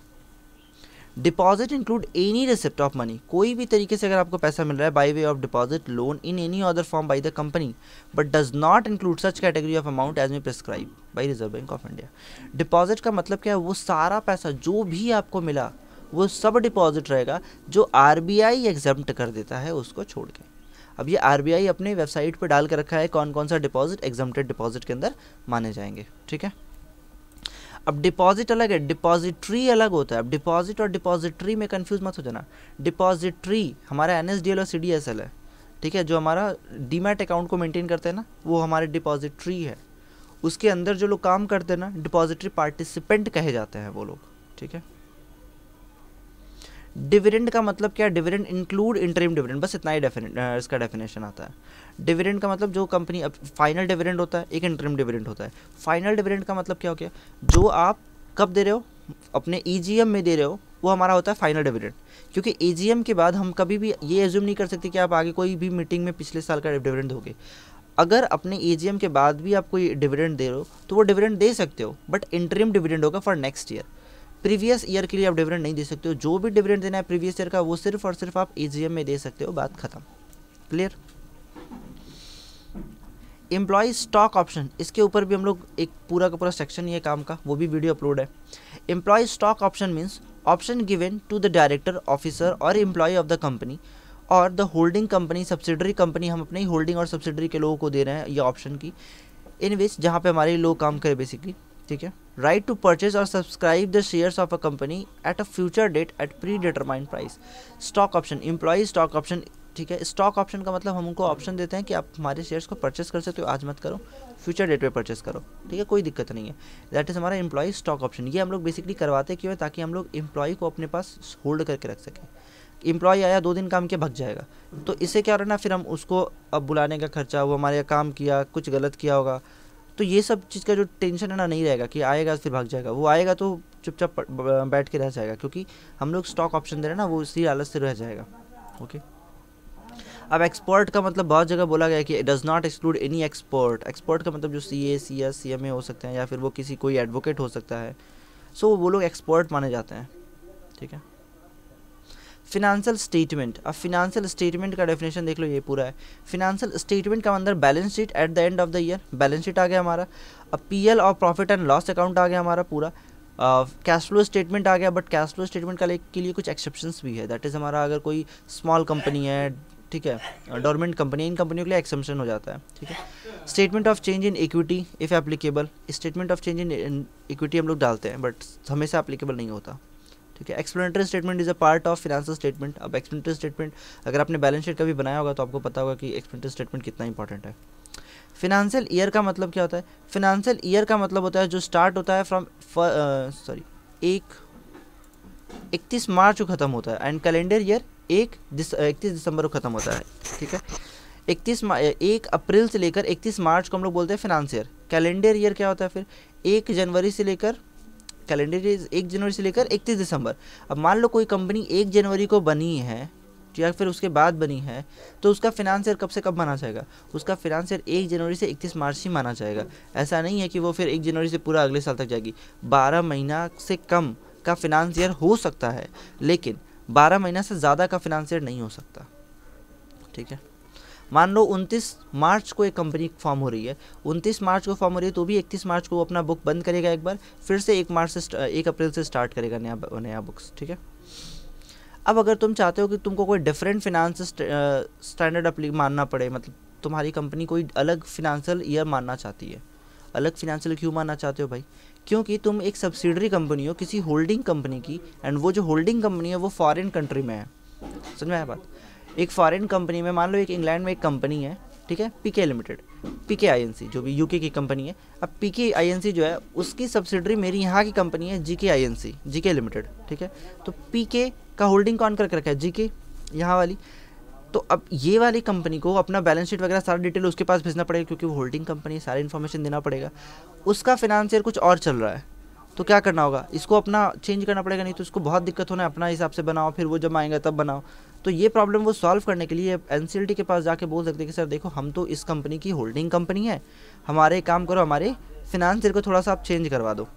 deposit include any receipt of money कोई भी तरीके से अगर आपको पैसा मिल रहा है by way of deposit loan in any other form by the company but does not include such category of amount as may prescribe by Reserve Bank of India deposit का मतलब क्या है वो सारा पैसा जो भी आपको मिला वो सब डिपॉजिट रहेगा जो आर बी आई एग्जाम्प्ट कर देता है उसको छोड़ के अब ये आर बी आई अपने वेबसाइट पर डाल कर रखा है कौन कौन सा डिपॉजिट एग्जाम्प्टेड डिपॉजिट के अंदर माने जाएंगे ठीक है अब डिपॉजिट अलग है डिपॉजिटरी अलग होता है अब डिपॉजिट और डिपॉजिटरी में कंफ्यूज मत हो जाना डिपॉजिटरी हमारा एन और सी है ठीक है जो हमारा डीमेट अकाउंट को मेंटेन करते हैं ना वो हमारे डिपॉजिटरी है उसके अंदर जो लोग काम करते हैं ना डिपॉजिटरी पार्टिसिपेंट कहे जाते हैं वो लोग ठीक है डिविडेंड का मतलब क्या डिविडेंड इंक्लूड इंटरिम डिविडेंड बस इतना ही डेफिने इसका डेफिनेशन आता है डिविडेंड का मतलब जो कंपनी फाइनल डिविडेंड होता है एक इंटरम डिविडेंड होता है फाइनल डिविडेंड का मतलब क्या हो गया जो आप कब दे रहे हो अपने ई e में दे रहे हो वो हमारा होता है फाइनल डिविडेंड क्योंकि ए e के बाद हम कभी भी ये एज्यूम नहीं कर सकते कि आप आगे कोई भी मीटिंग में पिछले साल का डिविडेंड दोगे अगर अपने ए e के बाद भी आप कोई डिविडेंड दे रहे हो तो वो डिविडेंड दे सकते हो बट इंटरम डिविडेंड होगा for next year previous year के लिए आप डिविडेंड नहीं दे सकते हो जो भी डिविडेंड देना है प्रीवियस ईयर का वो सिर्फ और सिर्फ आप ए में दे सकते हो बात खत्म क्लियर एम्प्लॉय स्टॉक ऑप्शन इसके ऊपर भी हम लोग एक पूरा का पूरा सेक्शन ये काम का वो भी वीडियो अपलोड है employ stock option means option given to the director officer or employ of the company or the holding company subsidiary company हम अपने होल्डिंग और सब्सिडरी के लोगों को दे रहे हैं ये ऑप्शन की इन विच जहाँ पे हमारे लोग काम करें बेसिकली ठीक है right to purchase or subscribe the shares of a company at a future date at pre determined price stock option employee stock option ठीक है स्टॉक ऑप्शन का मतलब हम उनको ऑप्शन देते हैं कि आप हमारे शेयर्स को परचेस कर सकते हो आज मत करो फ्यूचर डेट पे परचेस करो ठीक है कोई दिक्कत नहीं है दैट इज़ हमारा एम्प्लॉई स्टॉक ऑप्शन ये हम लोग बेसिकली करवाते क्यों है ताकि हम लोग एम्प्लॉई को अपने पास होल्ड करके रख सकें एम्प्लॉय आया दो दिन काम के भग जाएगा तो इससे क्या रहना फिर हम उसको अब बुलाने का खर्चा वो हमारे काम किया कुछ गलत किया होगा तो ये सब चीज़ का जो टेंशन है ना नहीं रहेगा कि आएगा फिर भाग जाएगा वो आएगा तो चुपचाप बैठ के रह जाएगा क्योंकि हम लोग स्टॉक ऑप्शन दे रहे हैं ना वो इसी हालत से रह जाएगा ओके okay? अब एक्सपोर्ट का मतलब बहुत जगह बोला गया कि does not exclude any export export का मतलब जो सी ए C S C M A हो सकते हैं या फिर वो किसी कोई एडवोकेट हो सकता है सो so, वो लोग एक्सपोर्ट माने जाते हैं ठीक है फिनंशियल स्टेटमेंट अब फिनंशियल स्टेटमेंट का डेफिनेशन देख लो ये पूरा है फिनंशियल स्टेटमेंट का अंदर balance sheet at the end of the year balance sheet आ गया हमारा अब पी एल और प्रॉफिट एंड लॉस अकाउंट आ गया हमारा पूरा कैश फ्लो स्टेटमेंट आ गया बट कैश फ्लो स्टेटमेंट का के लिए कुछ एक्सेप्शंस भी है दैट इज़ हमारा अगर कोई स्मॉल कंपनी है ठीक है डोरमेंट uh, कंपनी इन कंपनियों के लिए एक्सम्पन हो जाता है ठीक है statement of change in equity if applicable statement of change in equity हम लोग डालते हैं बट हमेशा एप्लीकेबल नहीं होता ठीक है explanatory statement is a part of financial statement अब एक्सप्लेनेटरी स्टेटमेंट अगर आपने बैलेंस शीट कभी बनाया होगा तो आपको पता होगा कि एक्सप्लेनेटरी स्टेटमेंट कितना इंपॉर्टेंट है फिनेंशियल ईयर का मतलब क्या होता है फिनेंशियल ईयर का मतलब होता है जो स्टार्ट होता है फ्रॉम सॉरी uh, एक इकतीस मार्च को ख़त्म होता है एंड कैलेंडर ईयर एक दिस इकतीस दिसंबर को ख़त्म होता है ठीक है इकतीस एक अप्रैल से लेकर इकतीस मार्च को हम लोग बोलते हैं फिनांस ईयर कैलेंडर ईयर क्या होता है फिर एक जनवरी से लेकर कैलेंडर ईयर एक जनवरी से लेकर इकतीस दिसंबर अब मान लो कोई कंपनी एक जनवरी को बनी है या फिर उसके बाद बनी है तो उसका फिनांस ईयर कब से कब माना जाएगा उसका फिनांस ईयर एक जनवरी से इकतीस मार्च ही माना जाएगा ऐसा नहीं है कि वो फिर एक जनवरी से पूरा अगले साल तक जाएगी बारह महीना से कम का फिनांस ईयर हो सकता है लेकिन बारह महीना से ज़्यादा का फिनंसियर नहीं हो सकता ठीक है मान लो 29 मार्च को एक कंपनी फॉर्म हो रही है 29 मार्च को फॉर्म हो रही है तो भी 31 मार्च को वो अपना बुक बंद करेगा एक बार फिर से एक मार्च से एक अप्रैल से स्टार्ट करेगा नया नया बुक्स ठीक है अब अगर तुम चाहते हो कि तुमको कोई डिफरेंट फिनेंस स्टैंडर्ड अपली मानना पड़े मतलब तुम्हारी कंपनी कोई अलग फिनेंशियल ईयर मानना चाहती है अलग फिनेंशियल क्यों मानना चाहते हो भाई क्योंकि तुम एक सब्सिडरी कंपनी हो किसी होल्डिंग कंपनी की एंड वो जो होल्डिंग कंपनी है वो फॉरेन कंट्री में है समझ में आया बात एक फॉरेन कंपनी में मान लो एक इंग्लैंड में एक कंपनी है ठीक है पीके लिमिटेड पीके आईएनसी जो भी यूके की कंपनी है अब पीके आईएनसी जो है उसकी सब्सिडरी मेरी यहाँ की कंपनी है जीके आईएनसी जीके लिमिटेड ठीक है तो पीके का होल्डिंग कौन करके रखा है जीके यहाँ वाली तो अब ये वाली कंपनी को अपना बैलेंस शीट वगैरह सारा डिटेल उसके पास भेजना पड़ेगा क्योंकि वो होल्डिंग कंपनी है सारी इन्फॉर्मेशन देना पड़ेगा उसका फिनंसियर कुछ और चल रहा है तो क्या करना होगा इसको अपना चेंज करना पड़ेगा नहीं तो उसको बहुत दिक्कत होना है अपना हिसाब से बनाओ फिर वो जब आएंगे तब बनाओ तो ये प्रॉब्लम वो सॉल्व करने के लिए एन के पास जाके बोल सकते हैं कि सर देखो हम तो इस कंपनी की होल्डिंग कंपनी है हमारे काम करो हमारे फिनंसियर को थोड़ा सा आप चेंज करवा दो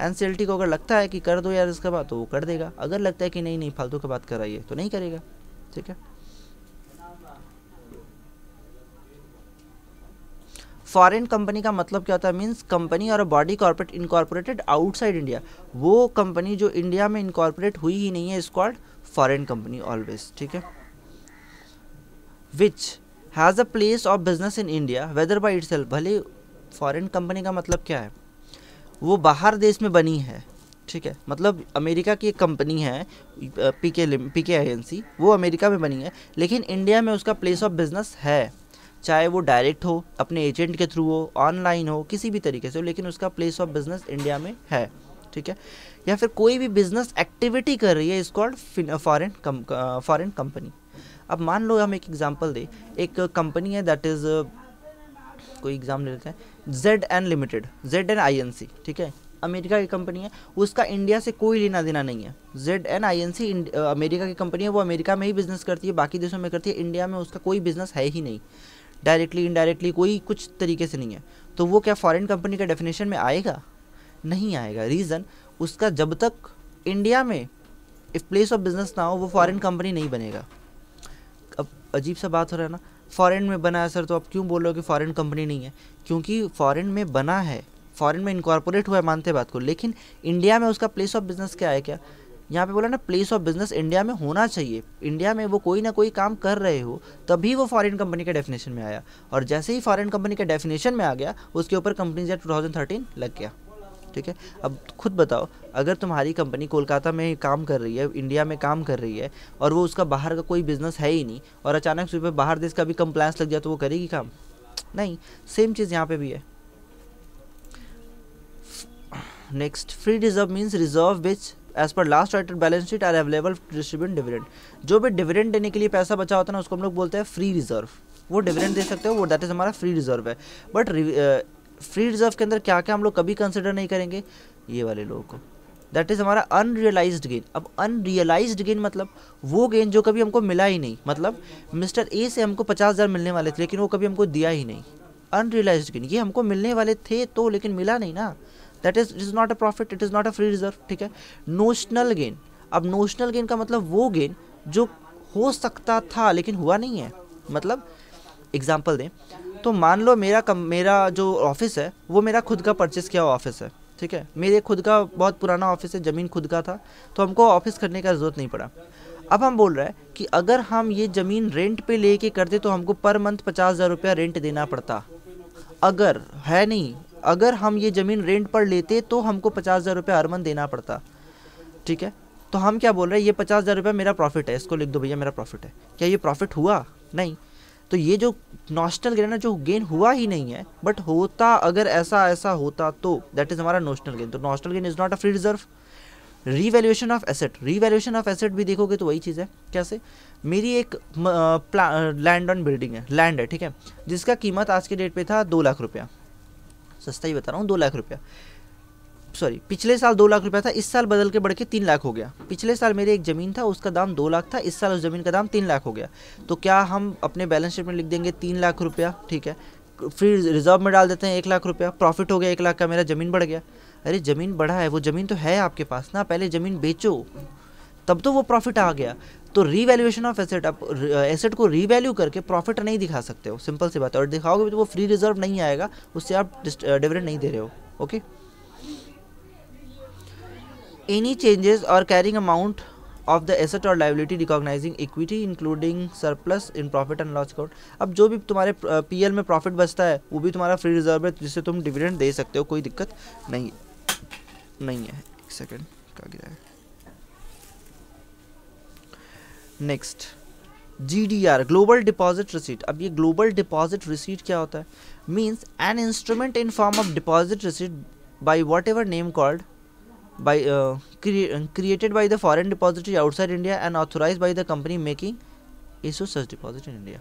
एन को अगर लगता है कि कर दो यार इसके बाद तो वो कर देगा अगर लगता है कि नहीं नहीं फालतू की बात कराइए तो नहीं करेगा ठीक है फॉरेन कंपनी का मतलब क्या होता है means company or body corporate incorporated outside India वो कंपनी जो इंडिया में इनकॉर्पोरेट हुई ही नहीं है इस कॉल्ड फॉरेन कंपनी ऑलवेज ठीक है which has a place of business in India whether by it भले फॉरेन कंपनी का मतलब क्या है वो बाहर देश में बनी है ठीक है मतलब अमेरिका की एक कंपनी है पी के पी के एजेंसी वो अमेरिका में बनी है लेकिन इंडिया में उसका प्लेस ऑफ बिजनेस है चाहे वो डायरेक्ट हो अपने एजेंट के थ्रू हो ऑनलाइन हो किसी भी तरीके से हो लेकिन उसका प्लेस ऑफ बिजनेस इंडिया में है ठीक है या फिर कोई भी बिजनेस एक्टिविटी कर रही है इस कॉल्ड फॉरन फॉरन कंपनी अब मान लो हम एक एग्जाम्पल दें एक कंपनी है दैट इज़ uh, कोई एग्जाम ले लेते हैं Z N limited Z N I N C ठीक है अमेरिका की कंपनी है उसका इंडिया से कोई लेना देना नहीं है Z N I N C America की कंपनी है वो अमेरिका में ही बिजनेस करती है बाकी देशों में करती है इंडिया में उसका कोई बिजनेस है ही नहीं डायरेक्टली इनडायरेक्टली कोई कुछ तरीके से नहीं है तो वो क्या फॉरेन कंपनी का डेफिनेशन में आएगा नहीं आएगा रीज़न उसका जब तक इंडिया में इफ प्लेस ऑफ बिजनेस ना हो वो फॉरेन कंपनी नहीं बनेगा अब अजीब सा बात हो रहा है ना फॉरेन में बना है सर तो आप क्यों बोल रहे हो कि फॉरेन कंपनी नहीं है क्योंकि फॉरेन में बना है फॉरेन में इंकॉर्पोरेट हुआ है मानते बात को लेकिन इंडिया में उसका प्लेस ऑफ बिजनेस क्या है क्या यहाँ पे बोला ना प्लेस ऑफ बिजनेस इंडिया में होना चाहिए इंडिया में वो कोई ना कोई काम कर रहे हो तभी वो फॉरेन कंपनी के डेफिनेशन में आया और जैसे ही फॉरेन कंपनी के डेफिनेशन में आ गया उसके ऊपर कंपनीज एक्ट टू लग गया ठीक है अब खुद बताओ अगर तुम्हारी कंपनी कोलकाता में काम कर रही है इंडिया में काम कर रही है और वो उसका बाहर का कोई बिजनेस है ही नहीं और अचानक से बाहर देश का भी कंप्लायंस लग जाए तो वो करेगी काम नहीं सेम चीज़ यहाँ पे भी है next free reserve means reserve which as per last righted balance sheet are available distribute dividend जो भी डिविडेंड देने के लिए पैसा बचा होता है ना उसको हम लोग बोलते हैं फ्री रिजर्व वो डिविडेंड दे सकते हो वो दैट इज़ हमारा फ्री रिजर्व है बट फ्री रिजर्व के अंदर क्या क्या हम लोग कभी कंसिडर नहीं करेंगे ये वाले लोगों को दैट इज़ हमारा अनरियलाइज्ड गेन अब अनरियलाइज्ड गेन मतलब वो गेन जो कभी हमको मिला ही नहीं मतलब मिस्टर ए से हमको पचास हज़ार मिलने वाले थे लेकिन वो कभी हमको दिया ही नहीं अनरियलाइज्ड गेन ये हमको मिलने वाले थे तो लेकिन मिला नहीं ना that is it is not a profit it is not a free reserve ठीक है नोशनल गेन अब नोशनल गेन का मतलब वो गेन जो हो सकता था लेकिन हुआ नहीं है मतलब एग्जाम्पल दें तो मान लो मेरा कम मेरा जो ऑफिस है वो मेरा खुद का परचेस किया हुआ ऑफिस है ठीक है मेरे खुद का बहुत पुराना ऑफिस है ज़मीन खुद का था तो हमको ऑफिस करने का ज़रूरत नहीं पड़ा अब हम बोल रहे हैं कि अगर हम ये ज़मीन रेंट पे लेके करते तो हमको पर मंथ पचास हज़ार रुपया रेंट देना पड़ता अगर है नहीं अगर हम ये ज़मीन रेंट पर लेते तो हमको पचास हज़ार रुपये हर मंथ देना पड़ता ठीक है तो हम क्या बोल रहे हैं ये पचास हज़ार रुपये मेरा प्रॉफिट है इसको लिख दो भैया मेरा प्रॉफिट है क्या ये प्रॉफिट हुआ नहीं तो ये जो नोशनल गेन है ना जो गेन हुआ ही नहीं है बट होता अगर ऐसा ऐसा होता तो दैट इज़ हमारा नोशनल गेन तो notional gain is not a free reserve revaluation of asset revaluation of asset भी देखोगे तो वही चीज़ है कैसे मेरी एक लैंड ऑन बिल्डिंग है लैंड है ठीक है जिसका कीमत आज के डेट पे था दो लाख रुपया सस्ता ही बता रहा हूँ दो लाख रुपया सॉरी पिछले साल दो लाख रुपया था इस साल बदल के बढ़ के तीन लाख हो गया पिछले साल मेरी एक ज़मीन था उसका दाम दो लाख था इस साल उस ज़मीन का दाम तीन लाख हो गया तो क्या हम अपने बैलेंस शीट में लिख देंगे तीन लाख रुपया ठीक है फिर रिजर्व में डाल देते हैं एक लाख रुपया प्रॉफिट हो गया एक लाख का मेरा ज़मीन बढ़ गया अरे ज़मीन बढ़ा है वो ज़मीन तो है आपके पास ना पहले ज़मीन बेचो तब तो वो प्रॉफिट आ गया तो रीवैल्यूएशन ऑफ एसेट आप एसेट uh, को रीवैल्यू करके प्रॉफिट नहीं दिखा सकते हो सिंपल सी बात है और दिखाओगे तो वो फ्री रिजर्व नहीं आएगा उससे आप डिविडेंड uh, नहीं दे रहे हो okay any changes or carrying amount of the asset or liability recognising equity including surplus in profit and loss account अब जो भी तुम्हारे पीएल uh, में प्रॉफिट बचता है वो भी तुम्हारा फ्री रिजर्व है जिससे तुम डिविडेंड दे सकते हो कोई दिक्कत नहीं नहीं है एक सेकेंड का गिरा है next GDR global deposit receipt अब ये ग्लोबल डिपॉजिट रिसीट क्या होता है means an instrument in form of deposit receipt by whatever name called by created by the foreign deposit outside India and authorise and the company making company such deposit in India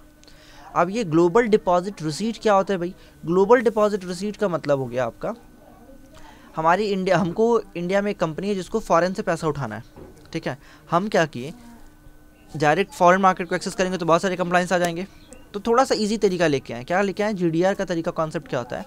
अब ये global deposit receipt क्या होता है भाई global deposit receipt का मतलब हो गया आपका हमारी इंडिया हमको इंडिया में एक कंपनी है जिसको फॉरेन से पैसा उठाना है ठीक है हम क्या किए डायरेक्ट फॉरेन मार्केट को एक्सेस करेंगे तो बहुत सारे कंप्लाइंस आ जाएंगे तो थोड़ा सा ईजी तरीका लेके आए क्या लेके आए जी का तरीका कॉन्सेप्ट क्या होता है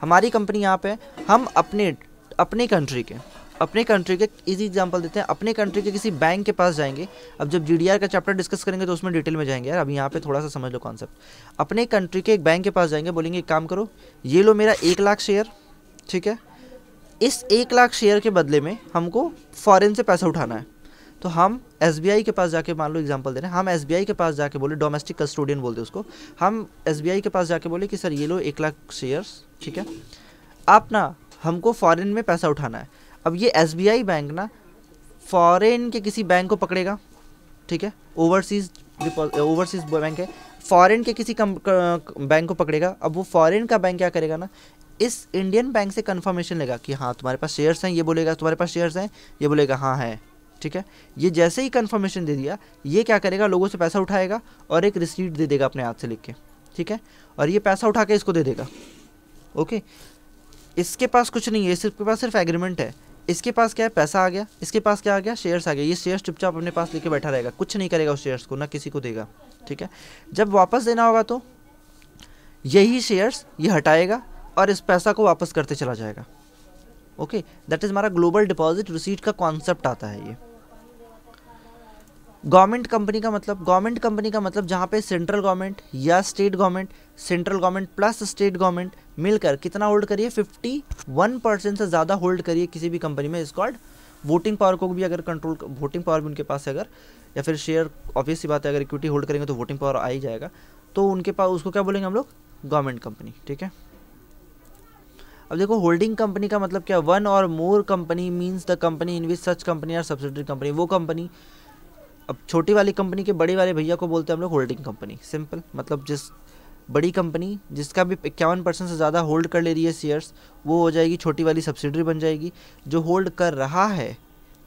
हमारी कंपनी यहाँ पे हम अपने अपने कंट्री के अपने कंट्री के इजी एग्जांपल देते हैं अपने कंट्री के किसी बैंक के पास जाएंगे अब जब जी का चैप्टर डिस्कस करेंगे तो उसमें डिटेल में जाएंगे यार अब यहाँ पे थोड़ा सा समझ लो कॉन्सेप्ट अपने कंट्री के एक बैंक के पास जाएंगे बोलेंगे एक काम करो ये लो मेरा एक लाख शेयर ठीक है इस एक लाख शेयर के बदले में हमको फॉरेन से पैसा उठाना है तो हम एस के पास जाके मान लो एग्जाम्पल दे रहे हैं हम एस के पास जाके बोले डोमेस्टिक कस्टोडियन बोलते उसको हम एस के पास जाके बोले कि सर ये लो एक लाख शेयर्स ठीक है आप ना हमको फॉरेन में पैसा उठाना है अब ये एस बैंक ना फॉरेन के किसी बैंक को पकड़ेगा ठीक है ओवरसीज ओवरसीज बैंक है फॉरेन के किसी कम, बैंक को पकड़ेगा अब वो फॉरेन का बैंक क्या करेगा ना इस इंडियन बैंक से कंफर्मेशन लेगा कि हाँ तुम्हारे पास शेयर्स हैं ये बोलेगा तुम्हारे पास शेयर्स हैं ये बोलेगा हाँ है ठीक है ये जैसे ही कन्फर्मेशन दे दिया ये क्या करेगा लोगों से पैसा उठाएगा और एक रिसीट दे देगा अपने हाथ से लिख के ठीक है और ये पैसा उठा के इसको दे देगा ओके इसके पास कुछ नहीं है इसके पास सिर्फ एग्रीमेंट है इसके पास क्या है पैसा आ गया इसके पास क्या आ गया शेयर्स आ गया ये शेयर्स चुपचाप अपने पास लेके बैठा रहेगा कुछ नहीं करेगा उस शेयर्स को ना किसी को देगा ठीक है जब वापस देना होगा तो यही शेयर्स ये हटाएगा और इस पैसा को वापस करते चला जाएगा ओके दैट इज़ हमारा ग्लोबल डिपॉजिट रिसीट का कॉन्सेप्ट आता है ये गवर्नमेंट कंपनी का मतलब गवर्नमेंट कंपनी का मतलब जहाँ पे सेंट्रल गवर्नमेंट या state government central government plus state government मिलकर कितना होल्ड करिए फिफ्टी वन परसेंट से ज़्यादा होल्ड करिए किसी भी कंपनी में इस कॉल्ड वोटिंग पावर को भी अगर कंट्रोल वोटिंग पावर भी उनके पास है अगर या फिर शेयर ऑफिस की बात है अगर इक्विटी होल्ड करेंगे तो वोटिंग पावर आ ही जाएगा तो उनके पास उसको क्या बोलेंगे हम लोग गवर्नमेंट कंपनी ठीक है अब देखो होल्डिंग कंपनी का मतलब क्या one or more company means the company in which such company or subsidiary company वो कंपनी अब छोटी वाली कंपनी के बड़े वाले भैया को बोलते हैं हम लोग होल्डिंग कंपनी सिंपल मतलब जिस बड़ी कंपनी जिसका भी इक्यावन परसेंट से ज़्यादा होल्ड कर ले रही है शेयर्स वो हो जाएगी छोटी वाली सब्सिडरी बन जाएगी जो होल्ड कर रहा है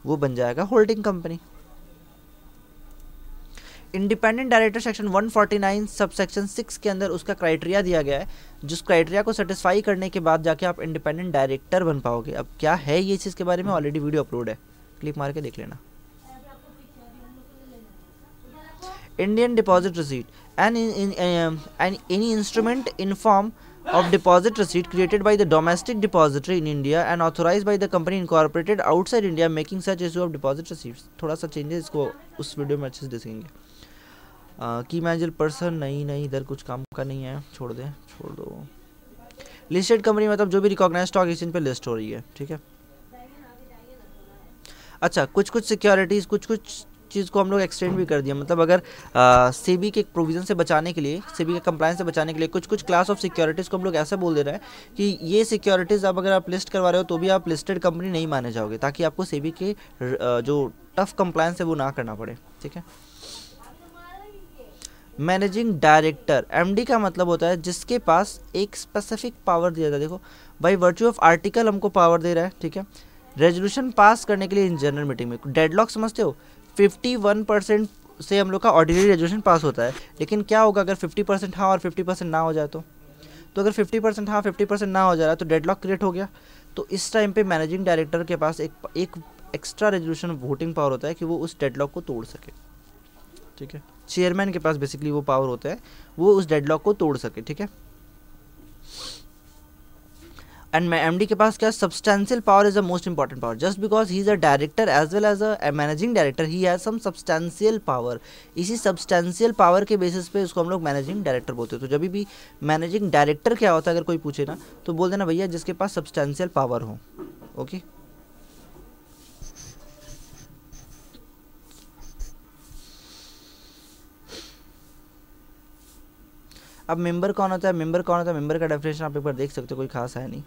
वो बन जाएगा holding company independent director section 149 sub section six के अंदर उसका क्राइटेरिया दिया गया है जिस क्राइटेरिया को सेटिस्फाई करने के बाद जाके आप इंडिपेंडेंट डायरेक्टर बन पाओगे अब क्या है ये चीज़ के बारे में ऑलरेडी वीडियो अपलोड है क्लिक मार के देख लेना Indian deposit receipt and and any instrument in form of deposit receipt created by the domestic depository in India and authorise by the company incorporated outside India making such issue of deposit receipt थोड़ा सा changes इसको उस video में अच्छे से देखेंगे की मैजल person नहीं नहीं इधर कुछ काम का नहीं है छोड़ दें छोड़ दो लिस्टेड कंपनी मतलब जो भी रिकॉग्नाइज स्टॉक एक्सचेंज पर लिस्ट हो रही है ठीक है अच्छा कुछ कुछ सिक्योरिटीज कुछ कुछ चीज़ को हम लोग एक्सटेंड भी कर दिया मतलब अगर सेबी के प्रोविज़न से बचाने के लिए सेबी के कंप्लाइंस से बचाने के लिए कुछ कुछ क्लास ऑफ सिक्योरिटीज़ को हम लोग ऐसा बोल दे रहे हैं कि ये सिक्योरिटीज़ आप अगर आप लिस्ट करवा रहे हो तो भी आप लिस्टेड कंपनी नहीं माने जाओगे ताकि आपको सेबी के जो टफ कंप्लाइंस है वो ना करना पड़े ठीक है मैनेजिंग डायरेक्टर एम का मतलब होता है जिसके पास एक स्पेसिफिक पावर दिया जाता है देखो भाई वर्च्यू ऑफ आर्टिकल हमको पावर दे रहा है ठीक है रेजोल्यूशन पास करने के लिए इन जनरल मीटिंग में डेडलॉक समझते हो फिफ्टी वन परसेंट से हम लोग का ऑर्डिनरी ग्रेजुएशन पास होता है लेकिन क्या होगा अगर फिफ्टी परसेंट हाँ और फिफ्टी परसेंट ना हो जाए तो तो अगर फिफ्टी परसेंट हाँ फिफ्टी परसेंट ना हो जा रहा है तो डेडलॉक क्रिएट हो गया तो इस टाइम पे मैनेजिंग डायरेक्टर के पास एक एक एक्स्ट्रा रेजोल्यूशन वोटिंग पावर होता है कि वो उस डेडलॉक को तोड़ सके ठीक है चेयरमैन के पास बेसिकली वो पावर होता है वो उस डेडलॉक को तोड़ सके ठीक है एंड मैं एमडी के पास क्या substantial power is a most important power just because he is a director as well as a managing director he has some substantial power इसी सब्सटेंशियल पावर के बेसिस पे उसको हम लोग मैनेजिंग डायरेक्टर बोलते हैं तो जब भी मैनेजिंग डायरेक्टर क्या होता है अगर कोई पूछे ना तो बोल देना भैया जिसके पास सब्सटेंशियल पावर हो ओके अब मेंबर कौन होता है मेंबर कौन होता है मेंबर का डेफिनेशन आप एक बार देख सकते हो कोई खास है नहीं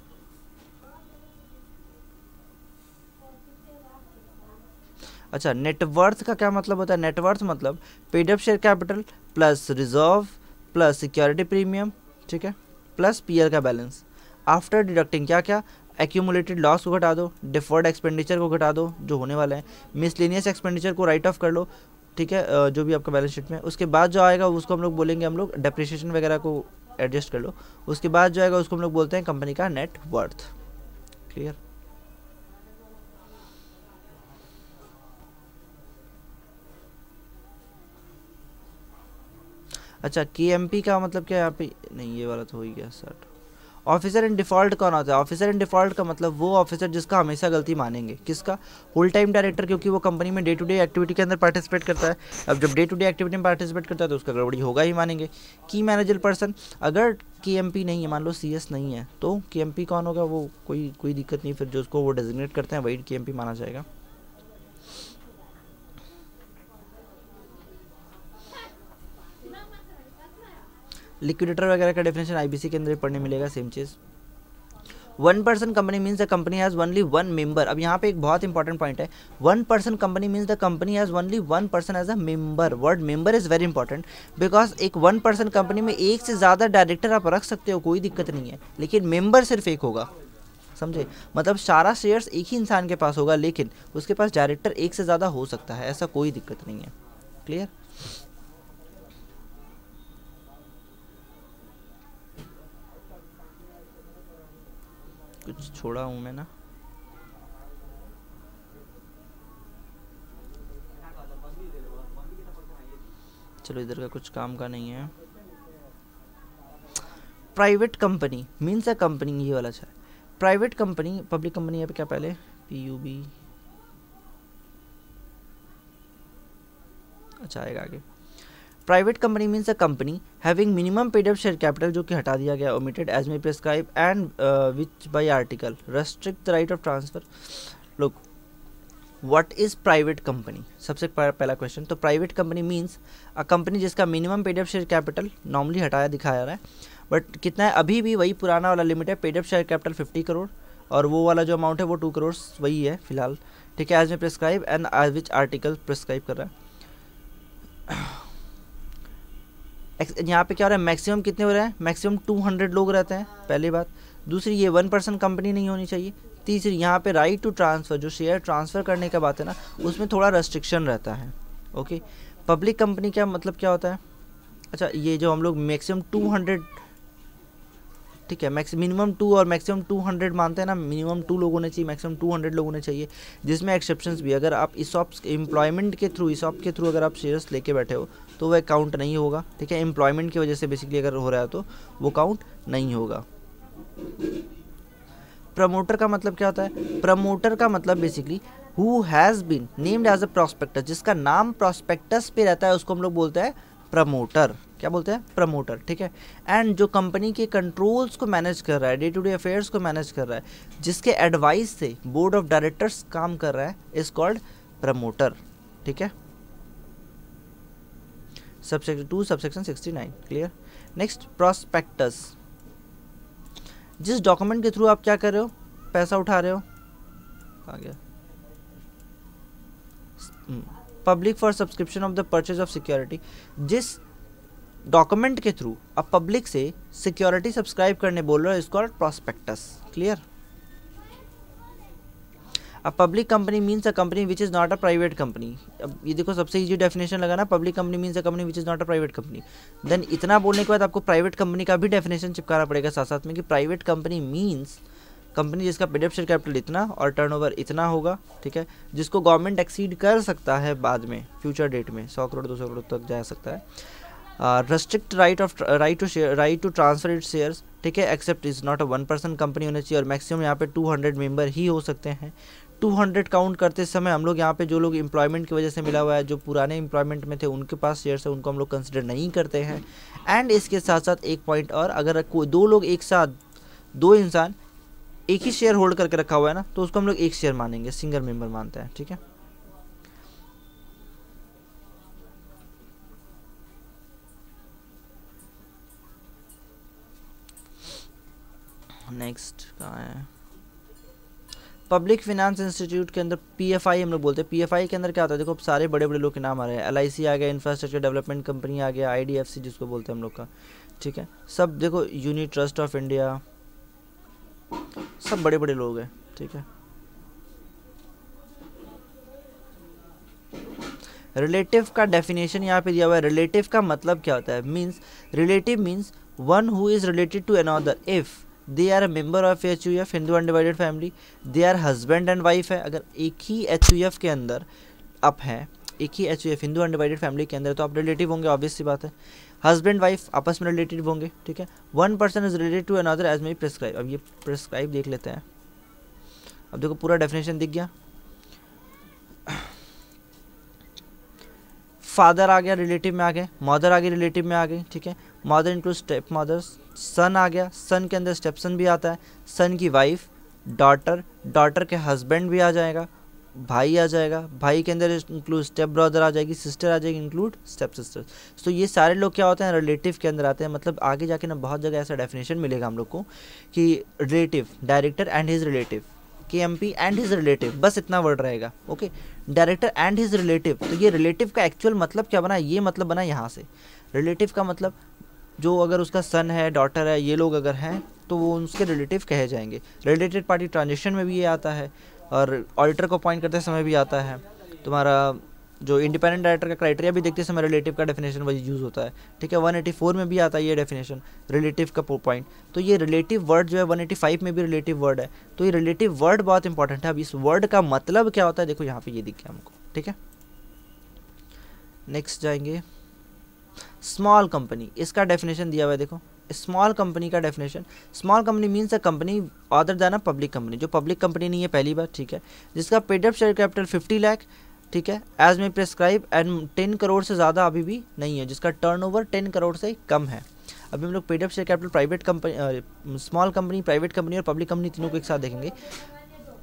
अच्छा नेटवर्थ का क्या मतलब होता है नेटवर्थ मतलब paid share capital plus reserve plus security premium ठीक है प्लस पीयर का बैलेंस आफ्टर डिडक्टिंग क्या क्या एक्यूमुलेटेड लॉस को घटा दो डिफॉल्ट एक्सपेंडिचर को घटा दो जो होने वाला है मिसलिनियस एक्सपेंडिचर को राइट ऑफ कर लो ठीक है जो भी आपका बैलेंस शीट में उसके बाद जो आएगा उसको हम लोग बोलेंगे हम लोग डेप्रिशिएशन वगैरह को एडजस्ट कर लो उसके बाद जो आएगा उसको हम लोग बोलते हैं कंपनी का नेट वर्थ क्लियर अच्छा के का मतलब क्या यहाँ पे नहीं ये वाला तो हो ही गया सर ऑफिसर इन डिफ़ॉल्ट कौन होता है ऑफिसर इन डिफ़ॉल्ट का मतलब वो ऑफिसर जिसका हमेशा गलती मानेंगे किसका होल टाइम डायरेक्टर क्योंकि वो कंपनी में डे टू डे एक्टिविटी के अंदर पार्टिसिपेट करता है अब जब डे टू डे एक्टिविटी में पार्टिसिपेट करता है तो उसका गड़बड़ी होगा ही मानेंगे की मैनेजर पर्सन अगर के नहीं है मान लो सी नहीं है तो के कौन होगा वो कोई कोई दिक्कत नहीं फिर जो उसको वो डेजिग्नेट करते हैं वही के माना जाएगा लिक्विडेटर वगैरह का डेफिनेशन आईबीसी के अंदर पढ़ने मिलेगा सेम चीज़ one person company means the company has only one member अब यहाँ पे एक बहुत इंपॉर्टेंट पॉइंट है one person company means the company has only one person as a member word member is very important because एक one person company में एक से ज़्यादा डायरेक्टर आप रख सकते हो कोई दिक्कत नहीं है लेकिन मेंबर सिर्फ एक होगा समझे मतलब सारा शेयर्स एक ही इंसान के पास होगा लेकिन उसके पास डायरेक्टर एक से ज़्यादा हो सकता है ऐसा कोई दिक्कत नहीं है क्लियर कुछ छोड़ा हूँ मैं ना चलो इधर का कुछ काम का नहीं है private company means a company ये वाला अच्छा प्राइवेट कंपनी पब्लिक कंपनी है क्या पहले पी यू बी अच्छा आएगा आगे private company means a company having minimum paid up share capital जो कि हटा दिया गया omitted as may prescribe and which by article restrict the right of transfer look what is private company सबसे पहला क्वेश्चन तो private company means a company जिसका minimum paid up share capital normally हटाया दिखाया रहा है बट कितना है अभी भी वही पुराना वाला लिमिट है paid up share capital fifty crore और वो वाला जो अमाउंट है वो टू करोड़ वही है फिलहाल ठीक है as may prescribe and as which article prescribe कर रहा है यहाँ पे क्या हो रहा है मैक्सिमम कितने हो रहे हैं मैक्सिमम 200 लोग रहते हैं पहली बात दूसरी ये वन पर्सन कंपनी नहीं होनी चाहिए तीसरी यहाँ पे राइट टू ट्रांसफ़र जो शेयर ट्रांसफ़र करने का बात है ना उसमें थोड़ा रेस्ट्रिक्शन रहता है ओके पब्लिक कंपनी का मतलब क्या होता है अच्छा ये जो हम लोग मैक्सिमम टू हंड्रेड ठीक है मैक्स मिनिमम टू और मैक्सिमम टू हंड्रेड मानते हैं ना मिनिमम टू लोग होने चाहिए मैक्सिमम टू हंड्रेड लोग होने चाहिए जिसमें एक्सेप्शन भी अगर आप इस ऑप एम्प्लॉयमेंट के थ्रू इस ऑप के थ्रू अगर आप शेयर्स लेके बैठे हो तो वह काउंट नहीं होगा ठीक है एम्प्लॉयमेंट की वजह से बेसिकली अगर हो रहा है तो वो काउंट नहीं होगा प्रमोटर का मतलब क्या होता है प्रमोटर का मतलब basically who has been named as a prospectus जिसका नाम प्रोस्पेक्टस पे रहता है उसको हम लोग बोलते हैं प्रमोटर क्या बोलते हैं प्रमोटर ठीक है एंड जो कंपनी के कंट्रोल्स को मैनेज कर रहा है डे टू डे अफेयर्स को मैनेज कर रहा है जिसके एडवाइस से बोर्ड ऑफ डायरेक्टर्स काम कर रहा है इज कॉल्ड प्रमोटर ठीक है subsection two subsection sixty nine clear next prospectus जिस डॉक्यूमेंट के थ्रू आप क्या कर रहे हो पैसा उठा रहे हो आ गया public for subscription of the purchase of security जिस डॉक्यूमेंट के थ्रू अब पब्लिक से सिक्योरिटी सब्सक्राइब करने बोल रहे हो इसको प्रॉस्पेक्टस क्लियर अब public company means a company which is not a private company अब ये देखो सबसे इजी डेफिनेशन लगा ना public company means a company which is not a private company then इतना बोलने के बाद आपको प्राइवेट कंपनी का भी डेफिनेशन चिपकाना पड़ेगा साथ साथ में कि प्राइवेट कंपनी मीन्स कंपनी जिसका पेडअप शेयर कैपिटल इतना और टर्न इतना होगा ठीक है जिसको गवर्नमेंट एक्सीड कर सकता है बाद में फ्यूचर डेट में सौ करोड़ दो सौ करोड़ तक जा सकता है restrict right of right to share right to transfer it shares ठीक है except is not a one person company होनी चाहिए और मैक्सिमम यहाँ पे 200 मेंबर ही हो सकते हैं 200 काउंट करते समय हम लोग यहाँ पे जो लोग एम्प्लॉयमेंट की वजह से मिला हुआ है जो पुराने एम्प्लॉयमेंट में थे उनके पास शेयर्स है उनको हम लोग कंसिडर नहीं करते हैं एंड इसके साथ साथ एक पॉइंट और अगर कोई दो लोग एक साथ दो इंसान एक ही शेयर होल्ड करके रखा हुआ है ना तो उसको हम लोग एक शेयर मानेंगे सिंगल मेम्बर मानते हैं ठीक है नेक्स्ट कहाँ है पब्लिक फिनेंस इंस्टीट्यूट के अंदर पीएफआई हम लोग बोलते हैं पीएफआई के अंदर क्या होता है देखो सारे बड़े बड़े लोग के नाम आ रहे हैं एल आ गया इंफ्रास्ट्रक्चर डेवलपमेंट कंपनी आ गया आईडीएफसी जिसको बोलते हैं हम लोग का ठीक है सब देखो यूनि ट्रस्ट ऑफ इंडिया सब बड़े बड़े लोग हैं ठीक है रिलेटिव का डेफिनेशन यहाँ पे दिया हुआ है रिलेटिव का मतलब क्या होता है means relative means one who is related to another if they are member of H U F Hindu undivided family they are husband and wife है अगर एक ही एच यू एफ के अंदर आप हैं एक ही H U F Hindu undivided family के अंदर तो आप रिलेटिव होंगे ऑब्वियस सी बात है हस्बैंड वाइफ आपस में रिलेटेड होंगे ठीक है one person is related to another as may prescribe अब ये प्रिस्क्राइब देख लेते हैं अब देखो पूरा डेफिनेशन दिख गया फादर आ गया रिलेटिव में आ गए मदर आ गई रिलेटिव में आ गई ठीक है mother include step mother son आ गया सन के अंदर स्टेप सन भी आता है सन की वाइफ डॉटर डॉटर के हस्बैंड भी आ जाएगा भाई आ जाएगा भाई के अंदर इंक्लूड स्टेप ब्रदर आ जाएगी सिस्टर आ जाएगी इंक्लूड स्टेप सिस्टर तो ये सारे लोग क्या होते हैं रिलेटिव के अंदर आते हैं मतलब आगे जाके ना बहुत जगह ऐसा डेफिनेशन मिलेगा हम लोग को कि relative director and his relative K M P and his relative बस इतना वर्ड रहेगा okay director and his relative तो ये रिलेटिव का एक्चुअल मतलब क्या बना ये मतलब बना यहाँ से रिलेटिव का मतलब जो अगर उसका सन है डॉटर है ये लोग अगर हैं तो वो उसके रिलेटिव कहे जाएंगे रिलेटेड पार्टी ट्रांजेक्शन में भी ये आता है और ऑडिटर को अपॉइंट करते समय भी आता है तुम्हारा जो इंडिपेंडेंट डायरेक्टर का क्राइटेरिया भी देखते समय रिलेटिव का डेफिनेशन वही यूज़ होता है ठीक है फोर में भी आता है ये डेफिनेशन रिलेटिव का पॉइंट तो ये रिलेटिव वर्ड जो है फाइव में भी रिलेटिव वर्ड है तो ये रिलेटिव वर्ड बहुत इंपॉर्टेंट है अब इस वर्ड का मतलब क्या होता है देखो यहाँ पे ये दिख गया हमको ठीक है नेक्स्ट जाएंगे स्मॉल कंपनी इसका डेफिनेशन दिया हुआ है देखो स्मॉल कंपनी का definition small company means a company other than a public company जो पब्लिक कंपनी नहीं है पहली बार ठीक है जिसका paid up share capital fifty lakh ठीक है as may prescribe and ten crore से ज़्यादा अभी भी नहीं है जिसका टर्नओवर टेन करोड़ से कम है अभी हम लोग paid up share capital private company small company private company और पब्लिक कंपनी तीनों को एक साथ देखेंगे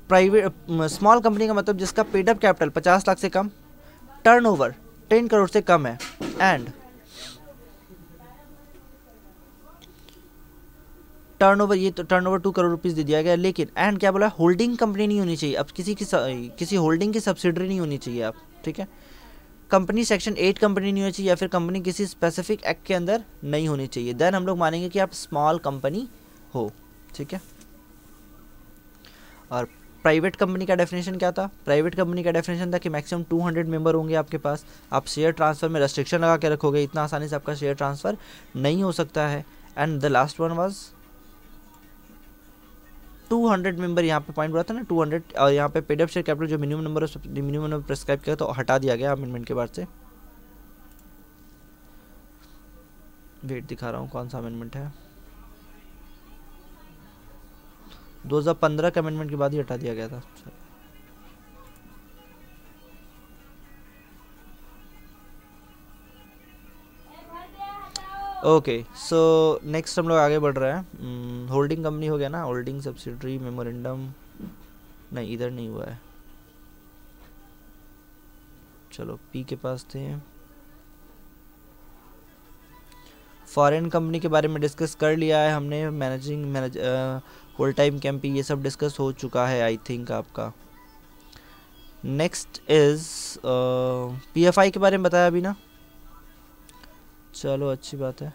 प्राइवेट स्मॉल कंपनी का मतलब जिसका पेडअप कैपिटल पचास लाख से कम टर्न टेन करोड़ से कम है एंड टर्नओवर ये तो टर्नओवर टू करोड़ रुपीज़ दे दिया गया लेकिन एंड क्या बोला होल्डिंग कंपनी नहीं होनी चाहिए अब किसी की किसी होल्डिंग की सब्सिडरी नहीं होनी चाहिए आप ठीक है कंपनी सेक्शन एट कंपनी नहीं होनी चाहिए या फिर कंपनी किसी स्पेसिफिक एक्ट के अंदर नहीं होनी चाहिए देन हम लोग मानेंगे कि आप स्मॉल कंपनी हो ठीक है और प्राइवेट कंपनी का डेफिनेशन क्या था प्राइवेट कंपनी का डेफिनेशन था कि मैक्सिमम 200 मेंबर होंगे आपके पास आप शेयर ट्रांसफ़र में रेस्ट्रिक्शन लगा के रखोगे इतना आसानी से आपका शेयर ट्रांसफ़र नहीं हो सकता है and the last one was two hundred member यहाँ पे पॉइंट बढ़ा था ना टू हंड्रेड और यहाँ पे पेड शेयर कैपिटल जो minimum number minimum number prescribe किया तो हटा दिया गया अमेंडमेंट के बाद से वेट दिखा रहा हूँ कौन सा अमेंडमेंट है 2015 के अमेंडमेंट के बाद ही हटा दिया गया था ओके सो नेक्स्ट हम लोग आगे बढ़ रहे हैं होल्डिंग hmm, कंपनी हो गया ना होल्डिंग सब्सिडरी मेमोरेंडम नहीं इधर नहीं हुआ है चलो पी के पास थे फॉरेन कंपनी के बारे में डिस्कस कर लिया है हमने managing manage whole time KMP ये सब डिस्कस हो चुका है आई थिंक आपका नेक्स्ट इज़ पीएफआई के बारे में बताया अभी ना चलो अच्छी बात है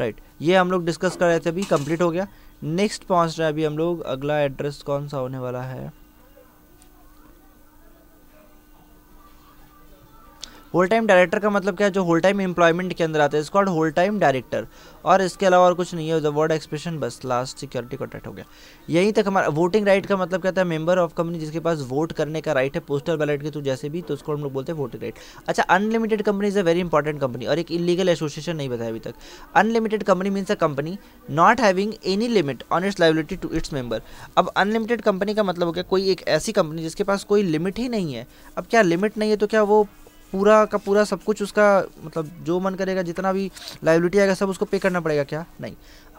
राइट right. ये हम लोग डिस्कस कर रहे थे अभी कंप्लीट हो गया नेक्स्ट पहुंच रहे हैं अभी हम लोग अगला एड्रेस कौन सा होने वाला है होल टाइम डायरेक्टर का मतलब क्या है जो होल टाइम एम्प्लॉयमेंट के अंदर आता है इसको होल टाइम डायरेक्टर और इसके अलावा और कुछ नहीं है द वर्ड एक्सप्रेशन बस लास्ट सिक्योरिटी कॉन्ट्रैक्ट हो गया यहीं तक हमारा वोटिंग राइट का मतलब क्या था मेंबर ऑफ कंपनी जिसके पास वोट करने का राइट है पोस्टर बैलेट के थ्रू जैसे भी तो उसको हम लोग बोलते हैं वोटिंग राइट अच्छा unlimited company is a very important company और एक इलीगल एसोसिएशन नहीं बताया अभी तक unlimited company means a company not having any limit on its liability to its member अब अनलिमिटेड कंपनी का मतलब हो गया कोई एक ऐसी कंपनी जिसके पास कोई लिमिट ही नहीं है अब क्या लिमिट नहीं है तो क्या वो पूरा का पूरा सब कुछ उसका मतलब जो मन करेगा जितना भी लाइबिलिटी आएगा सब उसको पे करना पड़ेगा क्या नहीं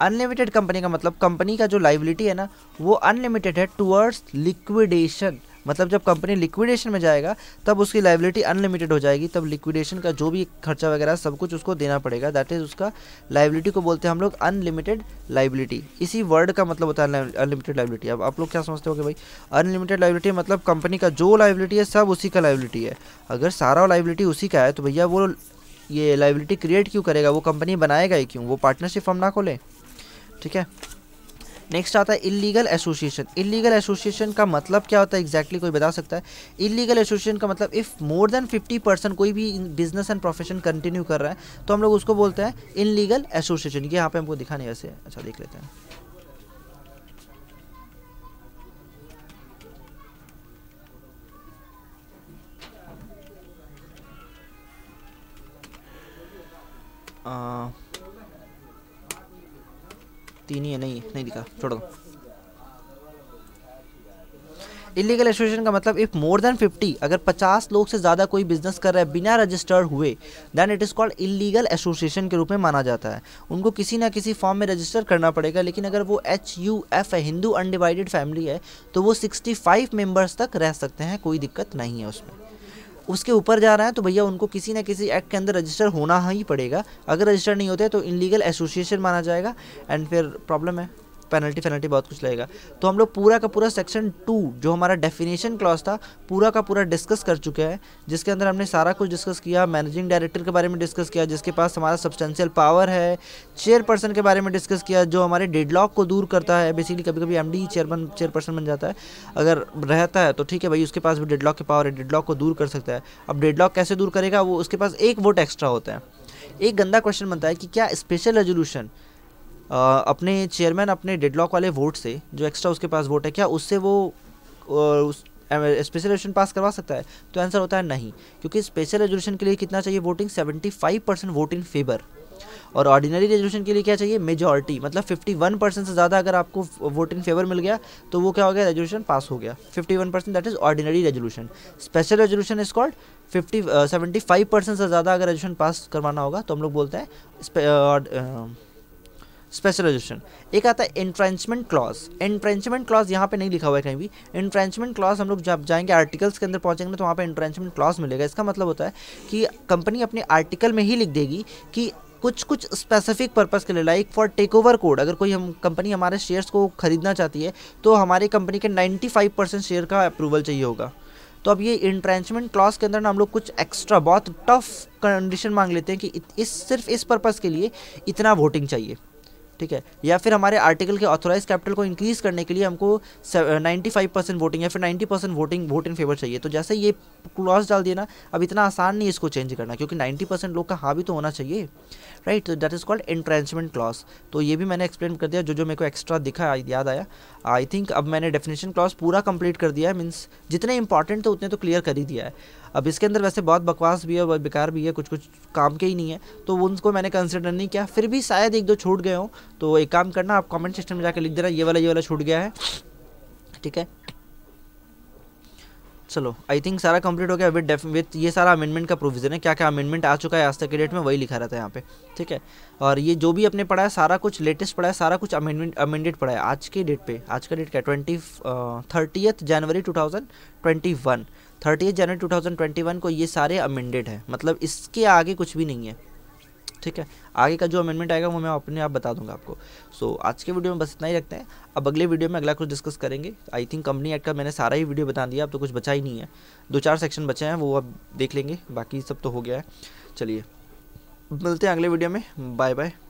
अनलिमिटेड कंपनी का मतलब कंपनी का जो लाइबिलिटी है ना वो अनलिमिटेड है टूवर्ड्स लिक्विडेशन मतलब जब कंपनी लिक्विडेशन में जाएगा तब उसकी लाइबिलिटी अनलिमिटेड हो जाएगी तब लिक्विडेशन का जो भी खर्चा वगैरह सब कुछ उसको देना पड़ेगा दैट इज़ उसका लाइबिलिटी को बोलते हैं हम लोग अनलिमिटेड लाइबिलिटी इसी वर्ड का मतलब होता है अनलिमिटेड लाइबिलिटी अब आप लोग क्या समझते हो कि भाई अनलिमिटेड लाइबिलिटी मतलब कंपनी का जो लाइबिलिटी है सब उसी का लाइबिलिटी है अगर सारा लाइबिलिटी उसी का है तो भैया वो ये लाइबिलिटी क्रिएट क्यों करेगा वो कंपनी बनाएगा ही क्यों वो पार्टनरशिप हम ना खोलें ठीक है नेक्स्ट आता है इलीगल एसोसिएशन इलीगल एसोसिएशन का मतलब क्या होता है एग्जैक्टली exactly कोई बता सकता है इलीगल एसोसिएशन का मतलब if more than fifty percent कोई भी बिजनेस एंड प्रोफेशन कंटिन्यू कर रहा है तो हम लोग उसको बोलते हैं इनलीगल एसोसिएशन ये यहाँ पे हमको दिखा नहीं वैसे अच्छा देख लेते हैं Uh... तीन ही है नहीं नहीं दिखा छोड़ दो इलीगल एसोसिएशन का मतलब इफ मोर देन 50 अगर 50 लोग से ज़्यादा कोई बिजनेस कर रहा है बिना रजिस्टर्ड हुए then it is called illegal association के रूप में माना जाता है उनको किसी ना किसी फॉर्म में रजिस्टर करना पड़ेगा लेकिन अगर वो एच यू एफ है हिंदू अनडिवाइडेड फैमिली है तो वो 65 मेंबर्स तक रह सकते हैं कोई दिक्कत नहीं है उसमें उसके ऊपर जा रहा है तो भैया उनको किसी ना किसी एक्ट के अंदर रजिस्टर होना ही पड़ेगा अगर रजिस्टर नहीं होते तो इनलीगल एसोसिएशन माना जाएगा एंड फिर प्रॉब्लम है पेनल्टी फेनल्टी बहुत कुछ लगेगा तो हम लोग पूरा का पूरा सेक्शन टू जो हमारा डेफिनेशन क्लॉज था पूरा का पूरा डिस्कस कर चुके हैं जिसके अंदर हमने सारा कुछ डिस्कस किया मैनेजिंग डायरेक्टर के बारे में डिस्कस किया जिसके पास हमारा सब्सटेंशियल पावर है चेयरपर्सन के बारे में डिस्कस किया जो हमारे डेडलॉक को दूर करता है बेसिकली कभी कभी एम डी चेयरमैन चेयरपर्सन बन जाता है अगर रहता है तो ठीक है भाई उसके पास भी डेडलॉक के पावर है डेडलॉक को दूर कर सकता है अब डेडलॉक कैसे दूर करेगा वो उसके पास एक वोट एक्स्ट्रा होता है एक गंदा क्वेश्चन बनता है कि क्या स्पेशल रेजोल्यूशन अपने चेयरमैन अपने डेडलॉक वाले वोट से जो एक्स्ट्रा उसके पास वोट है क्या उससे वो उस स्पेशल रेजोल्यूशन पास करवा सकता है तो आंसर होता है नहीं क्योंकि स्पेशल रेजोल्यूशन के लिए कितना चाहिए voting 75 percent vote in favour और ऑर्डिनरी रेजोल्यूशन के लिए क्या चाहिए मेजॉरिटी मतलब 51 परसेंट से ज़्यादा अगर आपको वोट इन फेवर मिल गया तो वो क्या हो गया रेजोल्यूशन पास हो गया 51 percent that is ordinary resolution special resolution is called fifty seventy five percent से ज़्यादा अगर रेजोल्यूशन पास करवाना होगा तो हम लोग बोलते हैं स्पेशलाइजेशन एक आता है इंट्रेंचमेंट क्लॉज इंट्रेंचमेंट क्लॉज यहाँ पे नहीं लिखा हुआ है कहीं भी इंट्रेंचमेंट क्लॉज हम लोग जब जाएंगे आर्टिकल्स के अंदर पहुँचेंगे तो वहाँ पे इंट्रेंचमेंट क्लॉज मिलेगा इसका मतलब होता है कि कंपनी अपने आर्टिकल में ही लिख देगी कि कुछ कुछ स्पेसिफिक पर्पस के लिए like for take over code अगर कोई हम कंपनी हमारे शेयर्स को खरीदना चाहती है तो हमारी कंपनी के 95 परसेंट शेयर का अप्रूवल चाहिए होगा तो अब ये इंट्रेंचमेंट क्लॉज के अंदर ना हम लोग कुछ एक्स्ट्रा बहुत टफ कंडीशन मांग लेते हैं कि इस सिर्फ इस पर्पज़ के लिए इतना वोटिंग चाहिए ठीक है या फिर हमारे आर्टिकल के ऑथोराइज कैपिटल को इंक्रीज़ करने के लिए हमको नाइन्टी फाइव परसेंट वोटिंग या फिर ninety percent voting vote in favour चाहिए तो जैसे ये क्लॉज डाल दिया ना अब इतना आसान नहीं इसको चेंज करना क्योंकि नाइन्टी परसेंट लोग का हाँ भी तो होना चाहिए राइट तो that is called entrenchment clause तो ये भी मैंने एक्सप्लेन कर दिया जो जो मेरे को एक्स्ट्रा दिखा याद आया आई थिंक अब मैंने डेफिनेशन क्लॉज पूरा कंप्लीट कर दिया है मीन्स जितने इंपॉर्टेंट थे उतने तो क्लियर कर ही दिया है अब इसके अंदर वैसे बहुत बकवास भी है बहुत बेकार भी है कुछ कुछ काम के ही नहीं है तो उनको मैंने कंसिडर नहीं किया फिर भी शायद एक दो छूट गए हों तो एक काम करना आप कमेंट सेक्शन में जाकर लिख देना ये वाला ये वाला छूट गया है ठीक है चलो आई थिंक सारा कंप्लीट हो गया विद डेफ विथ ये सारा अमेंडमेंट का प्रोविज़न है क्या क्या अमेंडमेंट आ चुका है आज तक के डेट में वही लिखा रहता है यहाँ पे ठीक है और ये जो भी अपने पढ़ा है सारा कुछ लेटेस्ट पढ़ा है सारा कुछ अमेंडमेंट अमेंडेड पढ़ा है आज के डेट पे आज का डेट क्या ट्वेंटी थर्टीथ जनवरी two thousand twenty one thirty जनवरी 2021 को ये सारे अमेंडेड हैं मतलब इसके आगे कुछ भी नहीं है ठीक है आगे का जो अमेंडमेंट आएगा वो मैं अपने आप बता दूंगा आपको सो so, आज के वीडियो में बस इतना ही रखते हैं अब अगले वीडियो में अगला कुछ डिस्कस करेंगे आई थिंक कंपनी एक्ट का मैंने सारा ही वीडियो बता दिया अब तो कुछ बचा ही नहीं है दो चार सेक्शन बचे हैं वो अब देख लेंगे बाकी सब तो हो गया है चलिए मिलते हैं अगले वीडियो में बाय बाय